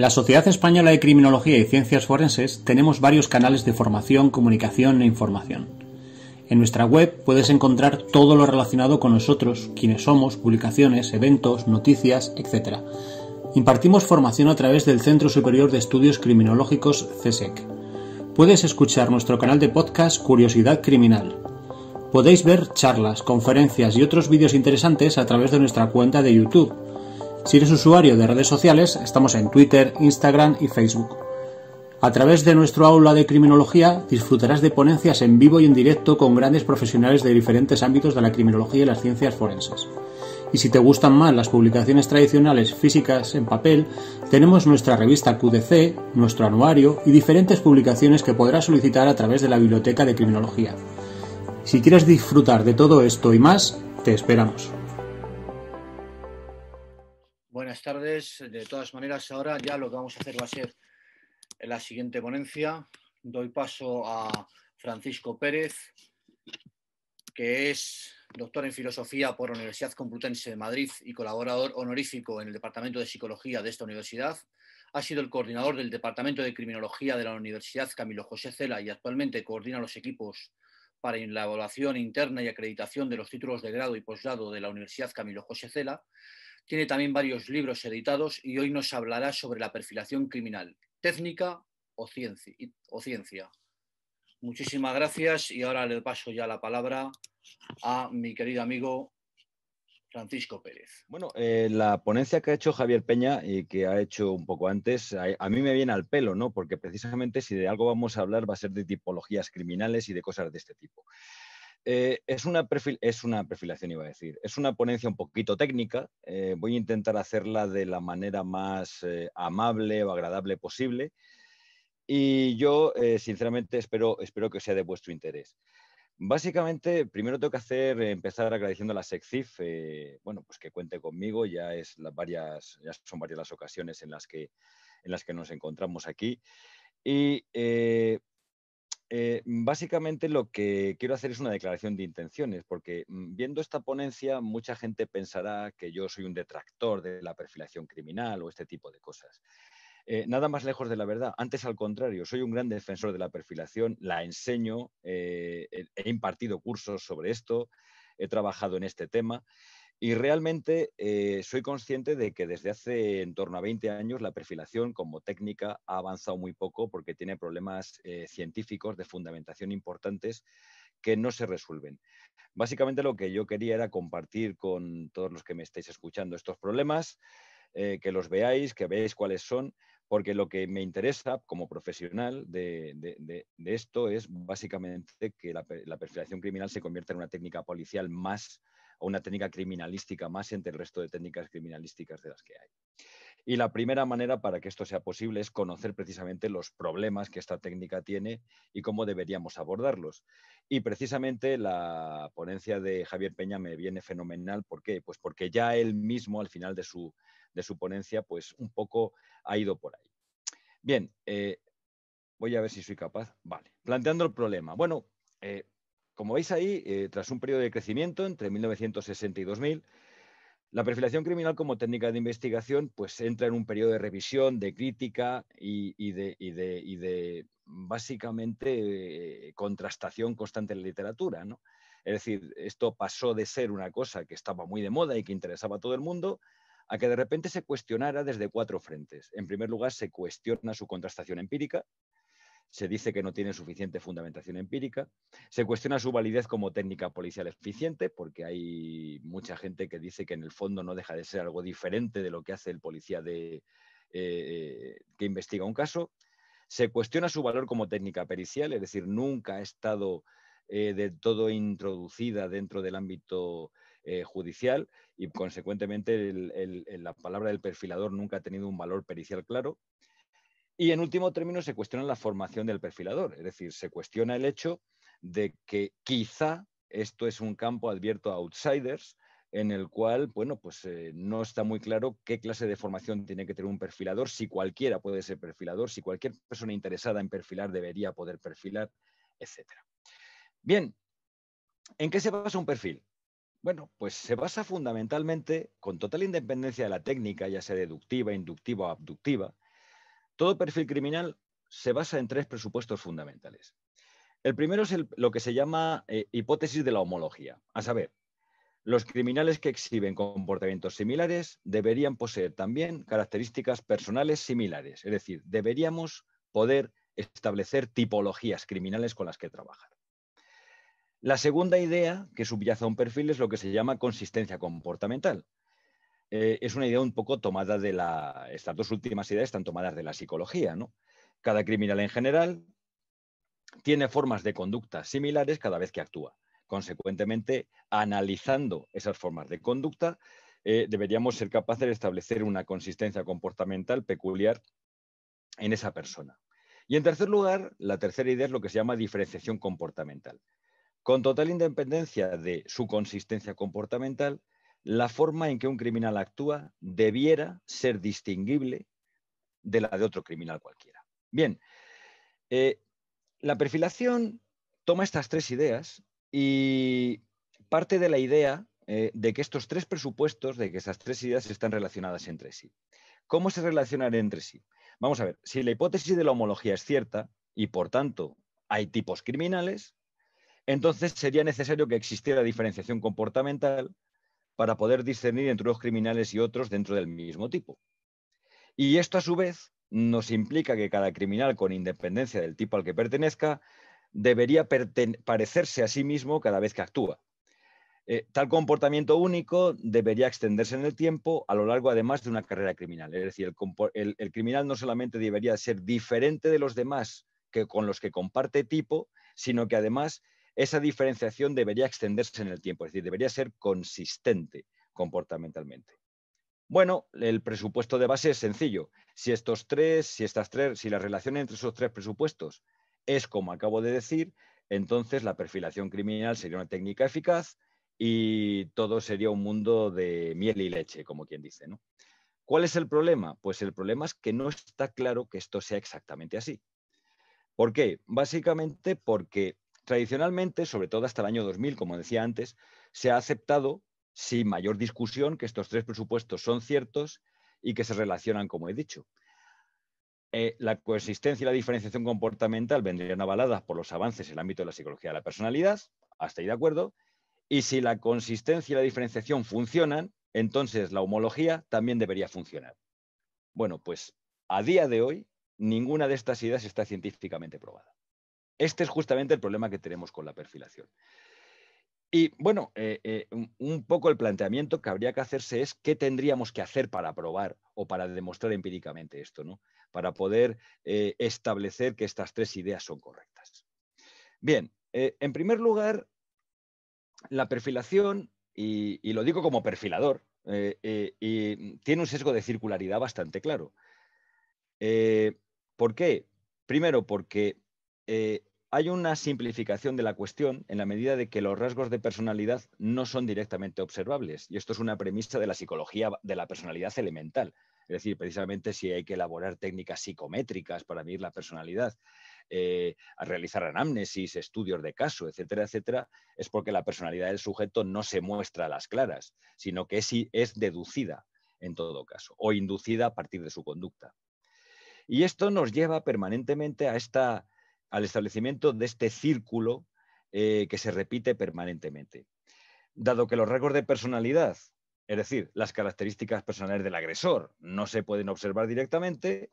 En la Sociedad Española de Criminología y Ciencias Forenses tenemos varios canales de formación, comunicación e información. En nuestra web puedes encontrar todo lo relacionado con nosotros, quiénes somos, publicaciones, eventos, noticias, etc. Impartimos formación a través del Centro Superior de Estudios Criminológicos CSEC. Puedes escuchar nuestro canal de podcast Curiosidad Criminal. Podéis ver charlas, conferencias y otros vídeos interesantes a través de nuestra cuenta de YouTube si eres usuario de redes sociales, estamos en Twitter, Instagram y Facebook. A través de nuestro aula de criminología disfrutarás de ponencias en vivo y en directo con grandes profesionales de diferentes ámbitos de la criminología y las ciencias forenses. Y si te gustan más las publicaciones tradicionales físicas en papel, tenemos nuestra revista QDC, nuestro anuario y diferentes publicaciones que podrás solicitar a través de la Biblioteca de Criminología. Si quieres disfrutar de todo esto y más, te esperamos. Buenas tardes. De todas maneras, ahora ya lo que vamos a hacer va a ser la siguiente ponencia. Doy paso a Francisco Pérez, que es doctor en filosofía por la Universidad Complutense de Madrid y colaborador honorífico en el Departamento de Psicología de esta universidad. Ha sido el coordinador del Departamento de Criminología de la Universidad Camilo José Cela y actualmente coordina los equipos para la evaluación interna y acreditación de los títulos de grado y posgrado de la Universidad Camilo José Cela. Tiene también varios libros editados y hoy nos hablará sobre la perfilación criminal, técnica o ciencia. Muchísimas gracias y ahora le paso ya la palabra a mi querido amigo Francisco Pérez. Bueno, eh, la ponencia que ha hecho Javier Peña y que ha hecho un poco antes, a, a, mí me viene al pelo, ¿no? Porque precisamente si de algo vamos a hablar va a ser de tipologías criminales y de cosas de este tipo. Eh, es, una es una perfilación, iba a decir, es una ponencia un poquito técnica. Eh, voy a intentar hacerla de la manera más eh, amable o agradable posible. Y yo, sinceramente, espero, espero que sea de vuestro interés. Básicamente, primero tengo que hacer, empezar agradeciendo a la SECCIF, bueno, pues que cuente conmigo, ya, es las varias, ya son varias las ocasiones en las que, en las que nos encontramos aquí. Y eh, básicamente lo que quiero hacer es una declaración de intenciones, porque mm, viendo esta ponencia mucha gente pensará que yo soy un detractor de la perfilación criminal o este tipo de cosas. Eh, nada más lejos de la verdad. Antes, al contrario, soy un gran defensor de la perfilación, la enseño, eh, he impartido cursos sobre esto, he trabajado en este tema y realmente eh, soy consciente de que desde hace en torno a 20 años la perfilación como técnica ha avanzado muy poco porque tiene problemas eh, científicos de fundamentación importantes que no se resuelven. Básicamente lo que yo quería era compartir con todos los que me estáis escuchando estos problemas, eh, que los veáis, que veáis cuáles son, porque lo que me interesa como profesional de, esto es básicamente que la, perfilación criminal se convierta en una técnica policial más una técnica criminalística más entre el resto de técnicas criminalísticas de las que hay. Y la primera manera para que esto sea posible es conocer precisamente los problemas que esta técnica tiene y cómo deberíamos abordarlos. Y precisamente la ponencia de Javier Peña me viene fenomenal. ¿Por qué? Pues porque ya él mismo al final de su, de su ponencia pues un poco ha ido por ahí. Bien, eh, voy a ver si soy capaz. Vale, planteando el problema. Bueno, eh, como veis ahí, eh, tras un periodo de crecimiento entre 1960 y 2000, la perfilación criminal como técnica de investigación pues entra en un periodo de revisión, de crítica y, de, básicamente eh, contrastación constante en la literatura. ¿no? Es decir, esto pasó de ser una cosa que estaba muy de moda y que interesaba a todo el mundo a que de repente se cuestionara desde cuatro frentes. En primer lugar, se cuestiona su contrastación empírica, se dice que no tiene suficiente fundamentación empírica, se cuestiona su validez como técnica policial eficiente, porque hay mucha gente que dice que en el fondo no deja de ser algo diferente de lo que hace el policía de, eh, eh, que investiga un caso, se cuestiona su valor como técnica pericial, es decir, nunca ha estado eh, de todo introducida dentro del ámbito judicial y, consecuentemente, la palabra del perfilador nunca ha tenido un valor pericial claro. Y en último término, se cuestiona la formación del perfilador, es decir, se cuestiona el hecho de que quizá esto es un campo abierto a outsiders en el cual, bueno, pues eh, no está muy claro qué clase de formación tiene que tener un perfilador, si cualquiera puede ser perfilador, si cualquier persona interesada en perfilar debería poder perfilar, etc. Bien, ¿en qué se basa un perfil? Bueno, pues se basa fundamentalmente, con total independencia de la técnica, ya sea deductiva, inductiva o abductiva, todo perfil criminal se basa en tres presupuestos fundamentales. El primero es lo que se llama eh, hipótesis de la homología, a saber, los criminales que exhiben comportamientos similares deberían poseer también características personales similares, es decir, deberíamos poder establecer tipologías criminales con las que trabajar. La segunda idea que subyace a un perfil es lo que se llama consistencia comportamental, eh, es una idea un poco tomada de la... Estas dos últimas ideas están tomadas de la psicología, ¿no? Cada criminal en general tiene formas de conducta similares cada vez que actúa. Consecuentemente, analizando esas formas de conducta, eh, deberíamos ser capaces de establecer una consistencia comportamental peculiar en esa persona. Y en tercer lugar, la tercera idea es lo que se llama diferenciación comportamental. Con total independencia de su consistencia comportamental, la forma en que un criminal actúa debiera ser distinguible de la de otro criminal cualquiera. Bien, eh, la perfilación toma estas tres ideas y parte de la idea eh, de que estos tres presupuestos, de que estas tres ideas están relacionadas entre sí. ¿Cómo se relacionan entre sí? Vamos a ver, si la hipótesis de la homología es cierta y por tanto hay tipos criminales, entonces sería necesario que existiera diferenciación comportamental para poder discernir entre unos criminales y otros dentro del mismo tipo. Y esto a su vez nos implica que cada criminal, con independencia del tipo al que pertenezca, debería parecerse a sí mismo cada vez que actúa. Eh, tal comportamiento único debería extenderse en el tiempo a lo largo además de una carrera criminal. Es decir, el, criminal no solamente debería ser diferente de los demás que con los que comparte tipo, sino que además esa diferenciación debería extenderse en el tiempo, es decir, debería ser consistente comportamentalmente. Bueno, el presupuesto de base es sencillo. Si estos tres, si estas tres, si la relación entre esos tres presupuestos es como acabo de decir, entonces la perfilación criminal sería una técnica eficaz y todo sería un mundo de miel y leche, como quien dice, ¿no? ¿Cuál es el problema? Pues el problema es que no está claro que esto sea exactamente así. ¿Por qué? Básicamente porque Tradicionalmente, sobre todo hasta el año 2000, como decía antes, se ha aceptado sin mayor discusión que estos tres presupuestos son ciertos y que se relacionan, como he dicho. Eh, la coexistencia y la diferenciación comportamental vendrían avaladas por los avances en el ámbito de la psicología de la personalidad, hasta ahí de acuerdo, y si la consistencia y la diferenciación funcionan, entonces la homología también debería funcionar. Bueno, pues a día de hoy ninguna de estas ideas está científicamente probada. Este es justamente el problema que tenemos con la perfilación. Y bueno, eh, eh, un poco el planteamiento que habría que hacerse es qué tendríamos que hacer para probar o para demostrar empíricamente esto, ¿no? Para poder eh, establecer que estas tres ideas son correctas. Bien, en primer lugar, la perfilación, y, lo digo como perfilador, y tiene un sesgo de circularidad bastante claro. ¿Por qué? Primero, porque hay una simplificación de la cuestión en la medida de que los rasgos de personalidad no son directamente observables. Y esto es una premisa de la psicología de la personalidad elemental. Es decir, precisamente si hay que elaborar técnicas psicométricas para medir la personalidad, eh, a realizar anamnesis, estudios de caso, etcétera, etcétera, es porque la personalidad del sujeto no se muestra a las claras, sino que sí es deducida en todo caso, o inducida a partir de su conducta. Y esto nos lleva permanentemente a esta al establecimiento de este círculo eh, que se repite permanentemente. Dado que los rasgos de personalidad, es decir, las características personales del agresor, no se pueden observar directamente,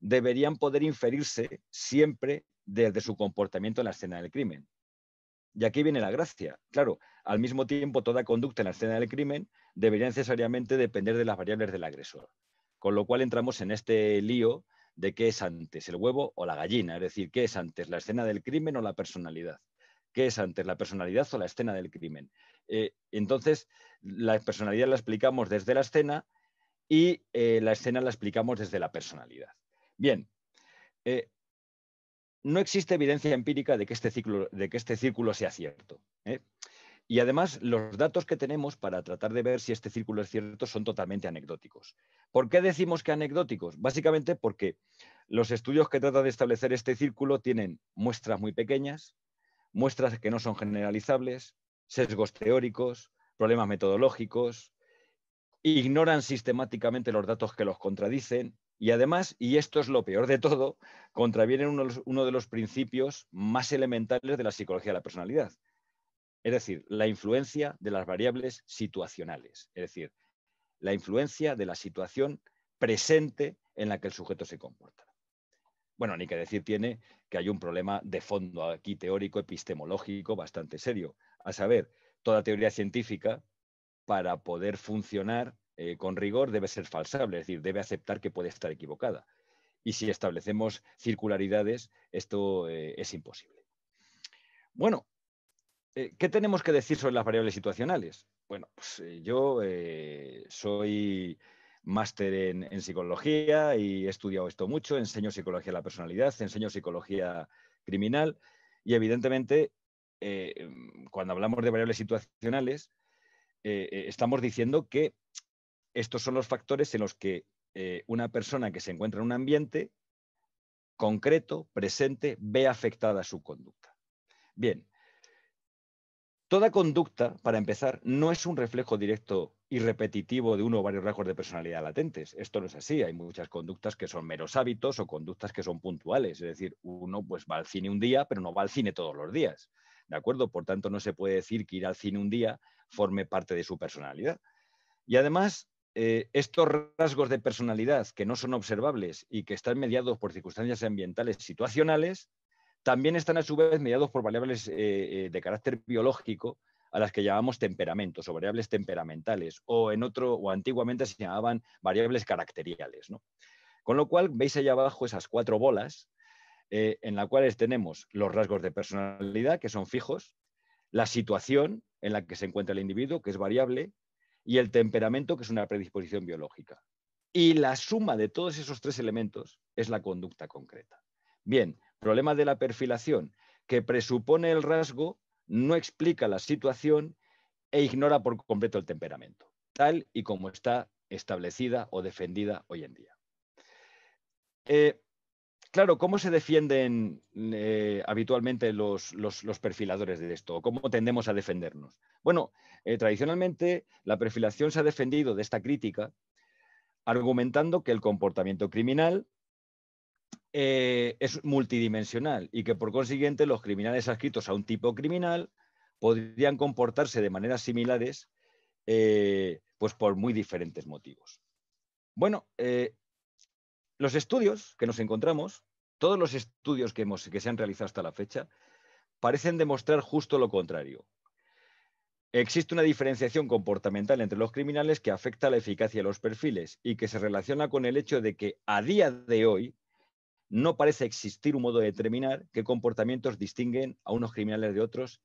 deberían poder inferirse siempre desde su comportamiento en la escena del crimen. Y aquí viene la gracia. Claro, al mismo tiempo, toda conducta en la escena del crimen debería necesariamente depender de las variables del agresor. Con lo cual entramos en este lío de qué es antes, el huevo o la gallina, es decir, qué es antes, la escena del crimen o la personalidad. ¿Qué es antes, la personalidad o la escena del crimen? Eh, entonces, la personalidad la explicamos desde la escena y eh, la escena la explicamos desde la personalidad. Bien, eh, no existe evidencia empírica de que este, ciclo, de que este círculo sea cierto. Y además, los datos que tenemos para tratar de ver si este círculo es cierto son totalmente anecdóticos. ¿Por qué decimos que anecdóticos? Básicamente porque los estudios que tratan de establecer este círculo tienen muestras muy pequeñas, muestras que no son generalizables, sesgos teóricos, problemas metodológicos, ignoran sistemáticamente los datos que los contradicen y además, y esto es lo peor de todo, contravienen uno de los, uno de los principios más elementales de la psicología de la personalidad, es decir, la influencia de las variables situacionales, es decir, la influencia de la situación presente en la que el sujeto se comporta. Bueno, ni que decir tiene que hay un problema de fondo aquí teórico, epistemológico, bastante serio. A saber, toda teoría científica, para poder funcionar eh, con rigor, debe ser falsable, es decir, debe aceptar que puede estar equivocada. Y si establecemos circularidades, esto eh, es imposible. Bueno, eh, ¿qué tenemos que decir sobre las variables situacionales? Bueno, pues eh, yo eh, soy máster en, psicología y he estudiado esto mucho, enseño psicología de la personalidad, enseño psicología criminal y evidentemente mm, cuando hablamos de variables situacionales estamos diciendo que estos son los factores en los que una persona que se encuentra en un ambiente concreto, presente, ve afectada su conducta. Bien, Toda conducta, para empezar, no es un reflejo directo y repetitivo de uno o varios rasgos de personalidad latentes. Esto no es así. Hay muchas conductas que son meros hábitos o conductas que son puntuales. Es decir, uno pues va al cine un día, pero no va al cine todos los días. ¿De acuerdo? Por tanto, no se puede decir que ir al cine un día forme parte de su personalidad. Y además, eh, estos rasgos de personalidad que no son observables y que están mediados por circunstancias ambientales situacionales también están a su vez mediados por variables eh, eh, de carácter biológico a las que llamamos temperamentos o variables temperamentales o en otro o antiguamente se llamaban variables caracteriales. Con lo cual veis allá abajo esas cuatro bolas eh, en las cuales tenemos los rasgos de personalidad que son fijos, la situación en la que se encuentra el individuo que es variable y el temperamento que es una predisposición biológica. Y la suma de todos esos tres elementos es la conducta concreta. Bien, problema de la perfilación, que presupone el rasgo, no explica la situación e ignora por completo el temperamento, tal y como está establecida o defendida hoy en día. Eh, claro, ¿cómo se defienden eh, habitualmente los, perfiladores de esto? ¿Cómo tendemos a defendernos? Bueno, eh, tradicionalmente la perfilación se ha defendido de esta crítica argumentando que el comportamiento criminal eh, es multidimensional y que por consiguiente los criminales adscritos a un tipo criminal podrían comportarse de maneras similares eh, pues por muy diferentes motivos. Bueno, eh, los estudios que nos encontramos, todos los estudios que, hemos, que se han realizado hasta la fecha, parecen demostrar justo lo contrario. Existe una diferenciación comportamental entre los criminales que afecta la eficacia de los perfiles y que se relaciona con el hecho de que a día de hoy no parece existir un modo de determinar qué comportamientos distinguen a unos criminales de otros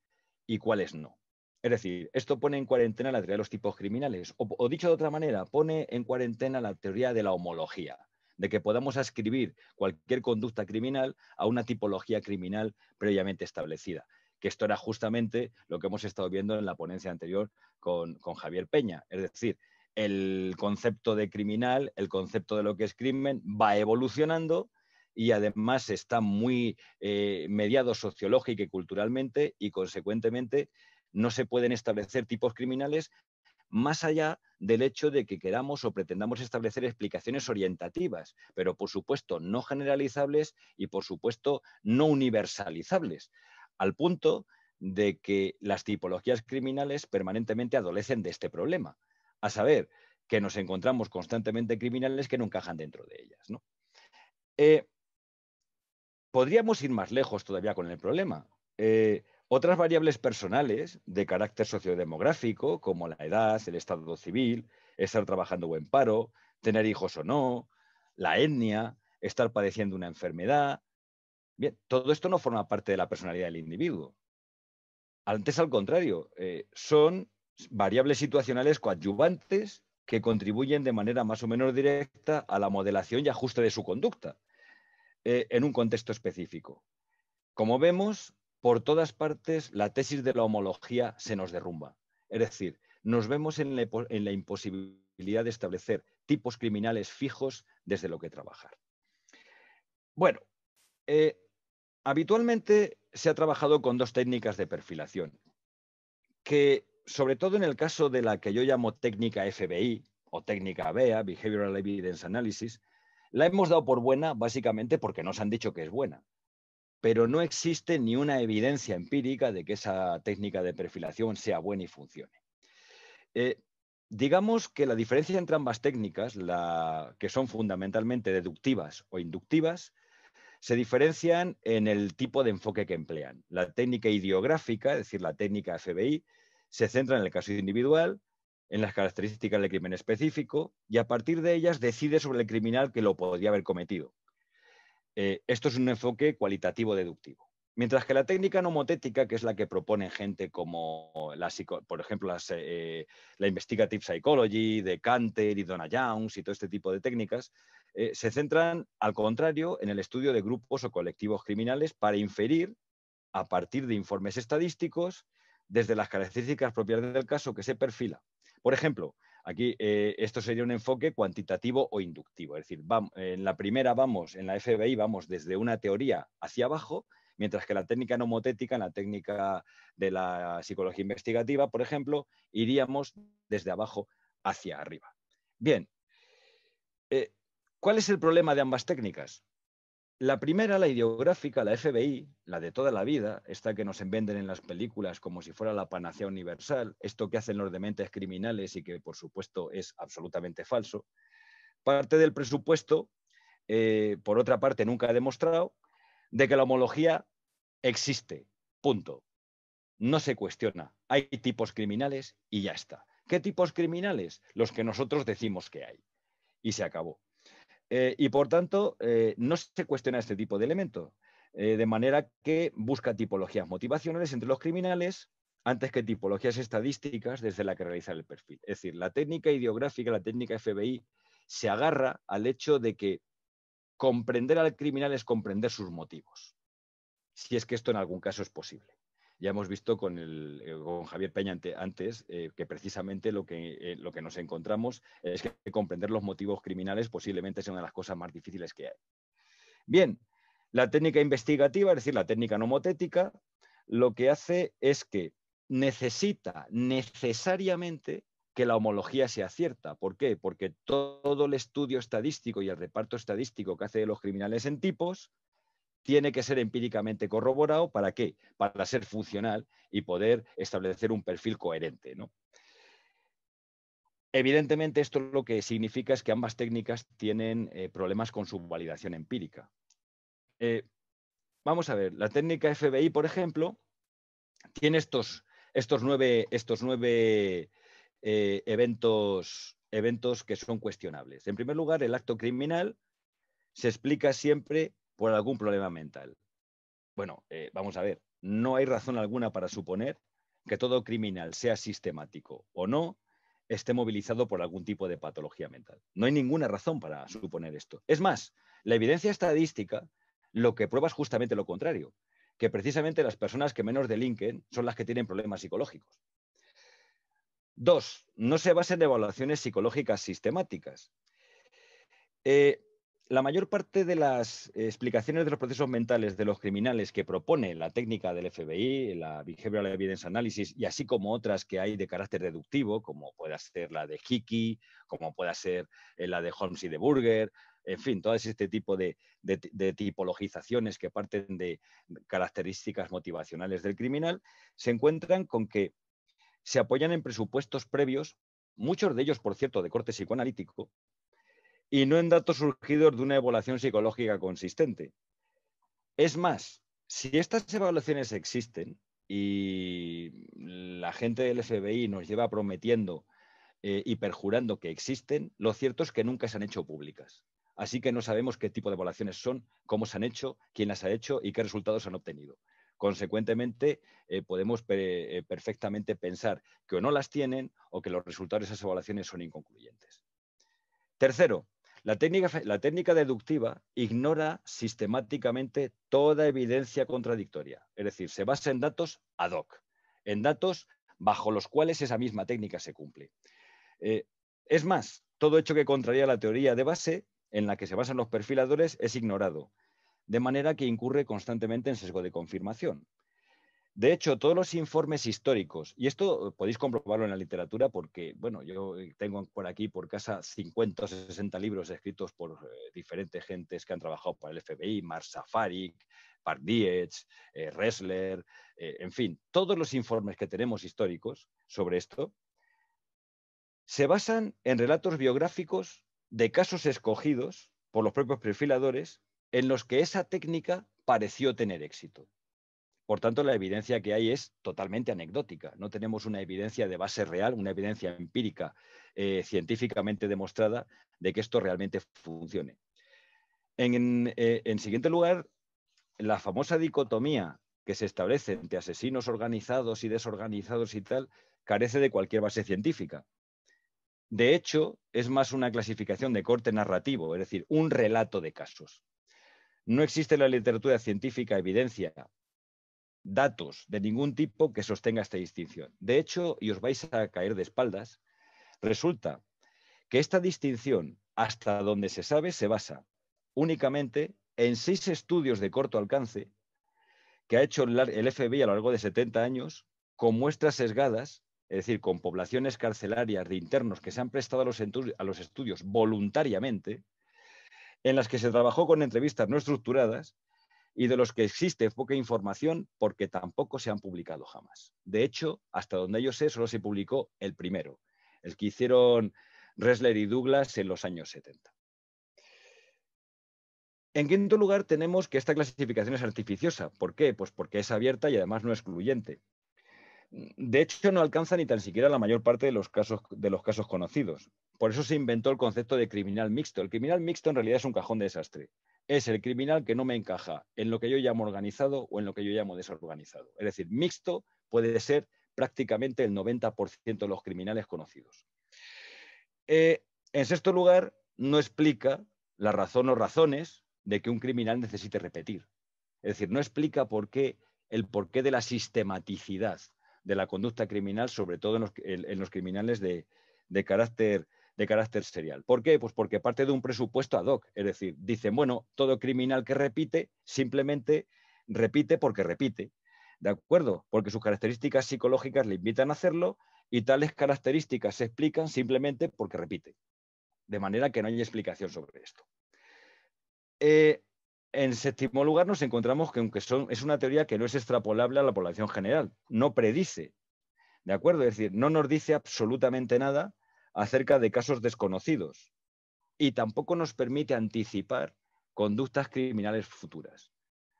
y cuáles no. Es decir, esto pone en cuarentena la teoría de los tipos criminales, o, dicho de otra manera, pone en cuarentena la teoría de la homología, de que podamos ascribir cualquier conducta criminal a una tipología criminal previamente establecida que esto era justamente lo que hemos estado viendo en la ponencia anterior con, Javier Peña. Es decir, el concepto de criminal, el concepto de lo que es crimen, va evolucionando y además está muy eh, mediado sociológica y culturalmente y consecuentemente no se pueden establecer tipos criminales más allá del hecho de que queramos o pretendamos establecer explicaciones orientativas, pero por supuesto no generalizables y por supuesto no universalizables, al punto de que las tipologías criminales permanentemente adolecen de este problema, a saber, que nos encontramos constantemente criminales que no encajan dentro de ellas. Eh, Podríamos ir más lejos todavía con el problema. Eh, otras variables personales de carácter sociodemográfico, como la edad, el estado civil, estar trabajando o en paro, tener hijos o no, la etnia, estar padeciendo una enfermedad. Bien, todo esto no forma parte de la personalidad del individuo. Antes, al contrario, eh, son variables situacionales coadyuvantes que contribuyen de manera más o menos directa a la modelación y ajuste de su conducta. Eh, en un contexto específico. Como vemos, por todas partes la tesis de la homología se nos derrumba. Es decir, nos vemos en la, imposibilidad de establecer tipos criminales fijos desde lo que trabajar. Bueno, eh, habitualmente se ha trabajado con dos técnicas de perfilación, que sobre todo en el caso de la que yo llamo técnica FBI o técnica BEA, Behavioral Evidence Analysis, la hemos dado por buena básicamente porque nos han dicho que es buena, pero no existe ni una evidencia empírica de que esa técnica de perfilación sea buena y funcione. Eh, digamos que la diferencia entre ambas técnicas, que son fundamentalmente deductivas o inductivas, se diferencian en el tipo de enfoque que emplean. La técnica ideográfica, es decir, la técnica FBI, se centra en el caso individual, en las características del crimen específico y a partir de ellas decide sobre el criminal que lo podría haber cometido. Eh, esto es un enfoque cualitativo-deductivo. Mientras que la técnica nomotética, que es la que propone gente como, por ejemplo, eh, la Investigative Psychology de Canter y Donna Jones y todo este tipo de técnicas, eh, se centran, al contrario, en el estudio de grupos o colectivos criminales para inferir, a partir de informes estadísticos, desde las características propias del caso que se perfila, por ejemplo, aquí eh, esto sería un enfoque cuantitativo o inductivo, es decir, en la primera vamos, en la FBI vamos desde una teoría hacia abajo, mientras que la técnica nomotética, en la técnica de la psicología investigativa, por ejemplo, iríamos desde abajo hacia arriba. Bien, eh, ¿cuál es el problema de ambas técnicas? La primera, la ideográfica, la FBI, la de toda la vida, esta que nos venden en las películas como si fuera la panacea universal, esto que hacen los dementes criminales y que por supuesto es absolutamente falso, parte del presupuesto, eh, por otra parte nunca ha demostrado, de que la homología existe, punto. No se cuestiona. Hay tipos criminales y ya está. ¿Qué tipos criminales? Los que nosotros decimos que hay. Y se acabó. Eh, y por tanto, eh, no se cuestiona este tipo de elemento, eh, de manera que busca tipologías motivacionales entre los criminales antes que tipologías estadísticas desde la que realizar el perfil. Es decir, la técnica ideográfica, la técnica FBI, se agarra al hecho de que comprender al criminal es comprender sus motivos, si es que esto en algún caso es posible. Ya hemos visto con, eh, Javier Peña antes eh, que precisamente lo que, eh, lo que nos encontramos es que comprender los motivos criminales posiblemente sea una de las cosas más difíciles que hay. Bien, la técnica investigativa, es decir, la técnica nomotética, lo que hace es que necesita necesariamente que la homología sea cierta. ¿Por qué? Porque todo el estudio estadístico y el reparto estadístico que hace de los criminales en tipos tiene que ser empíricamente corroborado. ¿Para qué? Para ser funcional y poder establecer un perfil coherente. ¿no? Evidentemente, esto lo que significa es que ambas técnicas tienen eh, problemas con su validación empírica. Eh, vamos a ver, la técnica FBI, por ejemplo, tiene estos, estos nueve, estos nueve eh, eventos, eventos que son cuestionables. En primer lugar, el acto criminal se explica siempre por algún problema mental. Bueno, eh, vamos a ver, no hay razón alguna para suponer que todo criminal, sea sistemático o no, esté movilizado por algún tipo de patología mental. No hay ninguna razón para suponer esto. Es más, la evidencia estadística lo que prueba es justamente lo contrario, que precisamente las personas que menos delinquen son las que tienen problemas psicológicos. Dos, no se basen en evaluaciones psicológicas sistemáticas. Eh, la mayor parte de las explicaciones de los procesos mentales de los criminales que propone la técnica del FBI, la Behavioral Evidence Analysis, y así como otras que hay de carácter deductivo, como pueda ser la de Hickey, como pueda ser eh, la de Holmes y de Burger, en fin, todo este tipo de, tipologizaciones que parten de características motivacionales del criminal, se encuentran con que se apoyan en presupuestos previos, muchos de ellos, por cierto, de corte psicoanalítico, y no en datos surgidos de una evaluación psicológica consistente. Es más, si estas evaluaciones existen y la gente del FBI nos lleva prometiendo eh, y perjurando que existen, lo cierto es que nunca se han hecho públicas. Así que no sabemos qué tipo de evaluaciones son, cómo se han hecho, quién las ha hecho y qué resultados han obtenido. Consecuentemente, eh, podemos eh, perfectamente pensar que o no las tienen o que los resultados de esas evaluaciones son inconcluyentes. Tercero, la técnica, deductiva ignora sistemáticamente toda evidencia contradictoria, es decir, se basa en datos ad hoc, en datos bajo los cuales esa misma técnica se cumple. Eh, es más, todo hecho que contraría la teoría de base en la que se basan los perfiladores es ignorado, de manera que incurre constantemente en sesgo de confirmación. De hecho, todos los informes históricos, y esto eh, podéis comprobarlo en la literatura porque, bueno, yo eh, tengo por aquí, por casa, 50 o 60 libros escritos por eh, diferentes gentes que han trabajado para el FBI, Mar Safarik, Pardiez, eh, Ressler, en fin, todos los informes que tenemos históricos sobre esto se basan en relatos biográficos de casos escogidos por los propios perfiladores en los que esa técnica pareció tener éxito. Por tanto, la evidencia que hay es totalmente anecdótica. No tenemos una evidencia de base real, una evidencia empírica, eh, científicamente demostrada, de que esto realmente funcione. En, eh, en siguiente lugar, la famosa dicotomía que se establece entre asesinos organizados y desorganizados y tal, carece de cualquier base científica. De hecho, es más una clasificación de corte narrativo, es decir, un relato de casos. No existe en la literatura científica evidencia datos de ningún tipo que sostenga esta distinción. De hecho, y os vais a caer de espaldas, resulta que esta distinción, hasta donde se sabe, se basa únicamente en seis estudios de corto alcance que ha hecho el FBI a lo largo de 70 años con muestras sesgadas, es decir, con poblaciones carcelarias de internos que se han prestado a los, estudios voluntariamente, en las que se trabajó con entrevistas no estructuradas y de los que existe poca información porque tampoco se han publicado jamás. De hecho, hasta donde yo sé, solo se publicó el primero, el que hicieron Ressler y Douglas en los años 70. En quinto lugar, tenemos que esta clasificación es artificiosa. ¿Por qué? Pues porque es abierta y además no excluyente. De hecho, no alcanza ni tan siquiera la mayor parte de los casos, de los casos conocidos. Por eso se inventó el concepto de criminal mixto. El criminal mixto en realidad es un cajón de desastre es el criminal que no me encaja en lo que yo llamo organizado o en lo que yo llamo desorganizado. Es decir, mixto puede ser prácticamente el 90% de los criminales conocidos. Eh, en sexto lugar, no explica la razón o razones de que un criminal necesite repetir. Es decir, no explica por qué, el porqué de la sistematicidad de la conducta criminal, sobre todo en los, criminales de carácter de carácter serial. ¿Por qué? Pues porque parte de un presupuesto ad hoc. Es decir, dicen, bueno, todo criminal que repite simplemente repite porque repite. ¿De acuerdo? Porque sus características psicológicas le invitan a hacerlo y tales características se explican simplemente porque repite. De manera que no hay explicación sobre esto. Eh, en séptimo lugar, nos encontramos que aunque son, es una teoría que no es extrapolable a la población general, no predice. ¿De acuerdo? Es decir, no nos dice absolutamente nada acerca de casos desconocidos y tampoco nos permite anticipar conductas criminales futuras.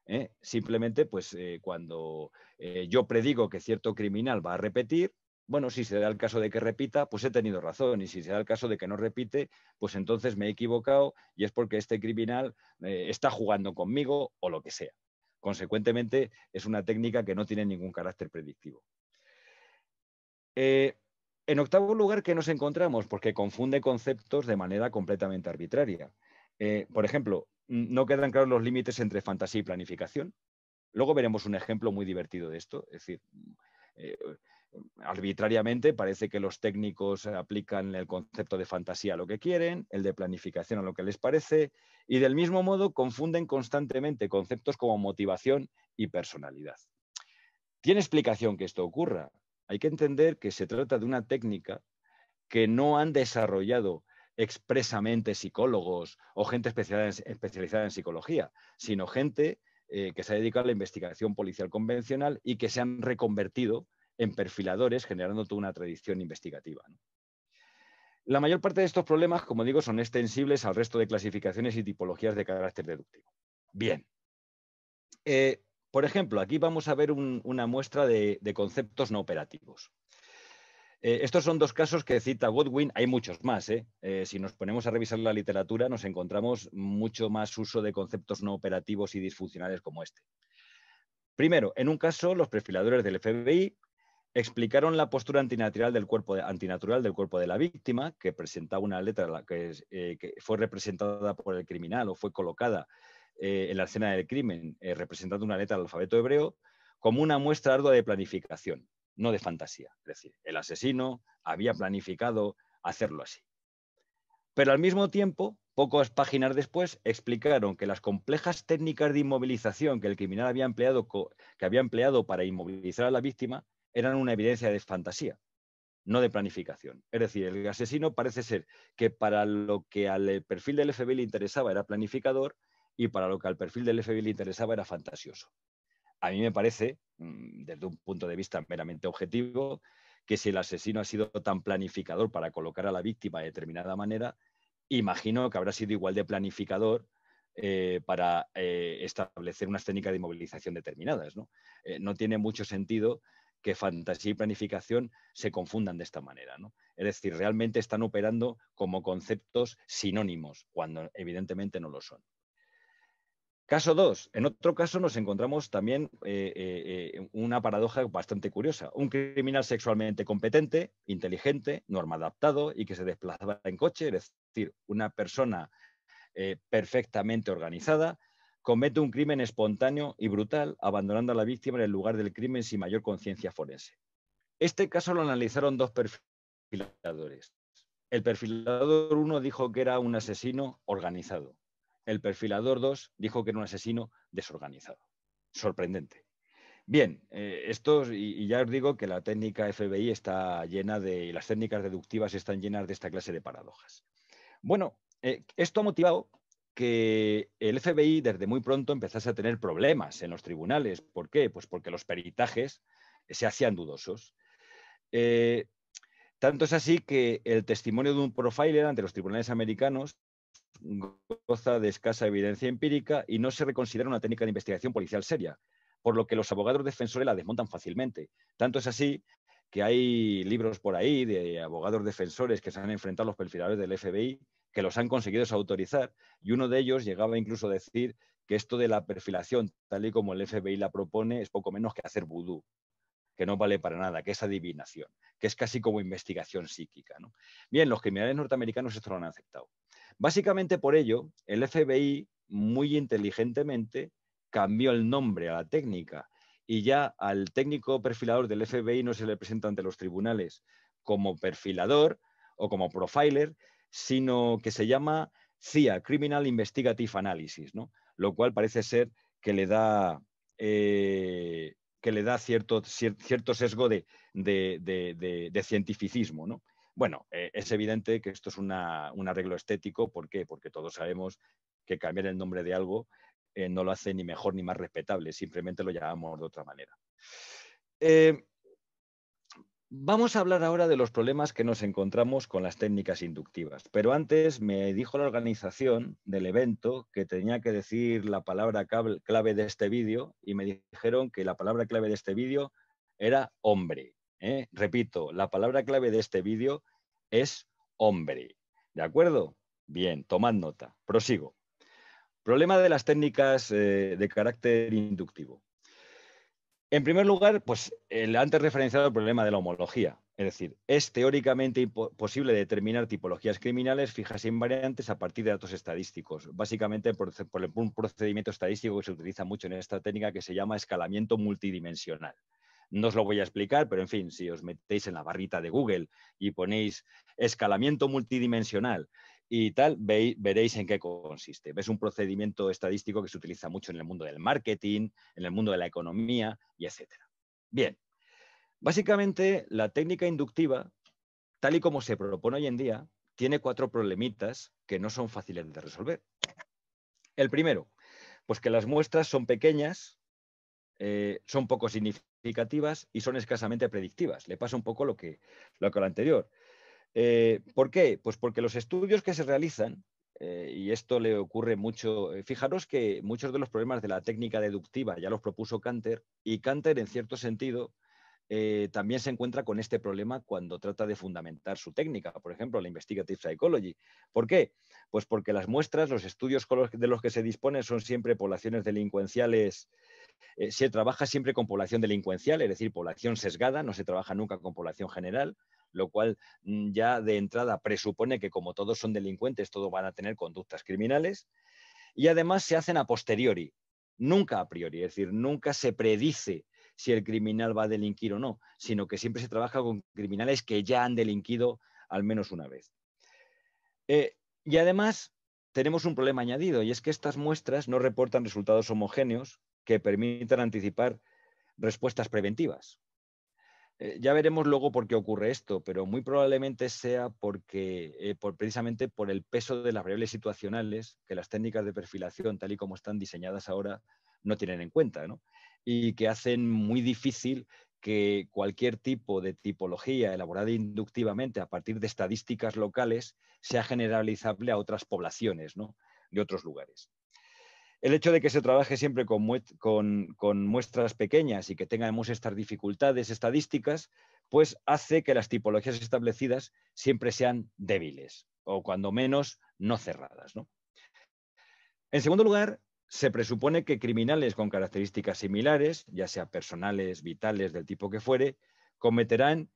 ¿eh? Simplemente, pues eh, cuando eh, yo predigo que cierto criminal va a repetir, bueno, si se da el caso de que repita, pues he tenido razón, y si se da el caso de que no repite, pues entonces me he equivocado y es porque este criminal está jugando conmigo o lo que sea. Consecuentemente, es una técnica que no tiene ningún carácter predictivo. En octavo lugar, ¿qué nos encontramos? Porque pues confunde conceptos de manera completamente arbitraria. Eh, por ejemplo, no quedan claros los límites entre fantasía y planificación. Luego veremos un ejemplo muy divertido de esto. Es decir, eh, arbitrariamente parece que los técnicos aplican el concepto de fantasía a lo que quieren, el de planificación a lo que les parece, y del mismo modo confunden constantemente conceptos como motivación y personalidad. Tiene explicación que esto ocurra. Hay que entender que se trata de una técnica que no han desarrollado expresamente psicólogos o gente especializada en, psicología, sino gente eh, que se ha dedicado a la investigación policial convencional y que se han reconvertido en perfiladores, generando toda una tradición investigativa. La mayor parte de estos problemas, como digo, son extensibles al resto de clasificaciones y tipologías de carácter deductivo. Bien. Eh, por ejemplo, aquí vamos a ver una muestra de, conceptos no operativos. Eh, estos son dos casos que cita Godwin, hay muchos más. ¿eh? Eh, si nos ponemos a revisar la literatura, nos encontramos mucho más uso de conceptos no operativos y disfuncionales como este. Primero, en un caso, los perfiladores del FBI explicaron la postura antinatural del cuerpo de, antinatural del cuerpo de la víctima, que presentaba una letra que, fue representada por el criminal o fue colocada eh, en la escena del crimen, eh, representando una letra del alfabeto hebreo, como una muestra ardua de planificación, no de fantasía. Es decir, el asesino había planificado hacerlo así. Pero al mismo tiempo, pocas páginas después, explicaron que las complejas técnicas de inmovilización que el criminal había empleado, había empleado para inmovilizar a la víctima eran una evidencia de fantasía, no de planificación. Es decir, el asesino parece ser que para lo que al perfil del FBI le interesaba era planificador, y para lo que al perfil del FBI le interesaba era fantasioso. A mí me parece, mm, desde un punto de vista meramente objetivo, que si el asesino ha sido tan planificador para colocar a la víctima de determinada manera, imagino que habrá sido igual de planificador eh, para eh, establecer unas técnicas de inmovilización determinadas. ¿no? Eh, no tiene mucho sentido que fantasía y planificación se confundan de esta manera. ¿no? Es decir, realmente están operando como conceptos sinónimos, cuando evidentemente no lo son. Caso 2. En otro caso nos encontramos también eh, eh, eh, una paradoja bastante curiosa. Un criminal sexualmente competente, inteligente, norma adaptado y que se desplazaba en coche, es decir, una persona perfectamente organizada, comete un crimen espontáneo y brutal, abandonando a la víctima en el lugar del crimen sin mayor conciencia forense. Este caso lo analizaron dos perfiladores. El perfilador 1 dijo que era un asesino organizado el perfilador 2 dijo que era un asesino desorganizado. Sorprendente. Bien, eh, esto, y, ya os digo que la técnica FBI está llena de, y las técnicas deductivas están llenas de esta clase de paradojas. Bueno, eh, esto ha motivado que el FBI desde muy pronto empezase a tener problemas en los tribunales. ¿Por qué? Pues porque los peritajes se hacían dudosos. Eh, tanto es así que el testimonio de un profiler ante los tribunales americanos goza de escasa evidencia empírica y no se reconsidera una técnica de investigación policial seria, por lo que los abogados defensores la desmontan fácilmente. Tanto es así que hay libros por ahí de abogados defensores que se han enfrentado a los perfiladores del FBI que los han conseguido desautorizar y uno de ellos llegaba incluso a decir que esto de la perfilación, tal y como el FBI la propone, es poco menos que hacer vudú, que no vale para nada, que es adivinación, que es casi como investigación psíquica. Bien, los criminales norteamericanos esto lo han aceptado. Básicamente por ello, el FBI muy inteligentemente cambió el nombre a la técnica y ya al técnico perfilador del FBI no se le presenta ante los tribunales como perfilador o como profiler, sino que se llama CIA, Criminal Investigative Analysis, ¿no? lo cual parece ser que le da, eh, que le da cierto, sesgo de, cientificismo. ¿no? Bueno, eh, es evidente que esto es un arreglo estético. ¿Por qué? Porque todos sabemos que cambiar el nombre de algo eh, no lo hace ni mejor ni más respetable, simplemente lo llamamos de otra manera. Eh, vamos a hablar ahora de los problemas que nos encontramos con las técnicas inductivas, pero antes me dijo la organización del evento que tenía que decir la palabra clave de este vídeo y me dijeron que la palabra clave de este vídeo era hombre. ¿eh? Repito, la palabra clave de este vídeo es hombre. ¿De acuerdo? Bien, tomad nota. Prosigo. Problema de las técnicas eh, de carácter inductivo. En primer lugar, pues el antes referenciado el problema de la homología. Es decir, es teóricamente posible determinar tipologías criminales fijas e invariantes a partir de datos estadísticos, básicamente por, un procedimiento estadístico que se utiliza mucho en esta técnica que se llama escalamiento multidimensional. No os lo voy a explicar, pero en fin, si os metéis en la barrita de Google y ponéis escalamiento multidimensional y tal, veréis en qué consiste. Es un procedimiento estadístico que se utiliza mucho en el mundo del marketing, en el mundo de la economía y etcétera. Bien, básicamente la técnica inductiva, tal y como se propone hoy en día, tiene cuatro problemitas que no son fáciles de resolver. El primero, pues que las muestras son pequeñas, eh, son poco significativas y son escasamente predictivas. Le pasa un poco lo que, lo que lo anterior. Eh, ¿Por qué? Pues porque los estudios que se realizan, eh, y esto le ocurre mucho, eh, fijaros que muchos de los problemas de la técnica deductiva ya los propuso Canter, y Canter en cierto sentido también se encuentra con este problema cuando trata de fundamentar su técnica, por ejemplo, la Investigative Psychology. ¿Por qué? Pues porque las muestras, los estudios de los que se disponen son siempre poblaciones delincuenciales eh, se trabaja siempre con población delincuencial, es decir, población sesgada, no se trabaja nunca con población general, lo cual mm, ya de entrada presupone que como todos son delincuentes, todos van a tener conductas criminales. Y además se hacen a posteriori, nunca a priori, es decir, nunca se predice si el criminal va a delinquir o no, sino que siempre se trabaja con criminales que ya han delinquido al menos una vez. Eh, y además tenemos un problema añadido, y es que estas muestras no reportan resultados homogéneos que permitan anticipar respuestas preventivas. Eh, ya veremos luego por qué ocurre esto, pero muy probablemente sea porque, eh, precisamente por el peso de las variables situacionales que las técnicas de perfilación, tal y como están diseñadas ahora, no tienen en cuenta, ¿no? y que hacen muy difícil que cualquier tipo de tipología elaborada inductivamente a partir de estadísticas locales sea generalizable a otras poblaciones de otros lugares el hecho de que se trabaje siempre con, muestras pequeñas y que tengamos estas dificultades estadísticas, pues hace que las tipologías establecidas siempre sean débiles o cuando menos no cerradas. En segundo lugar, se presupone que criminales con características similares, ya sea personales, vitales, del tipo que fuere, cometerán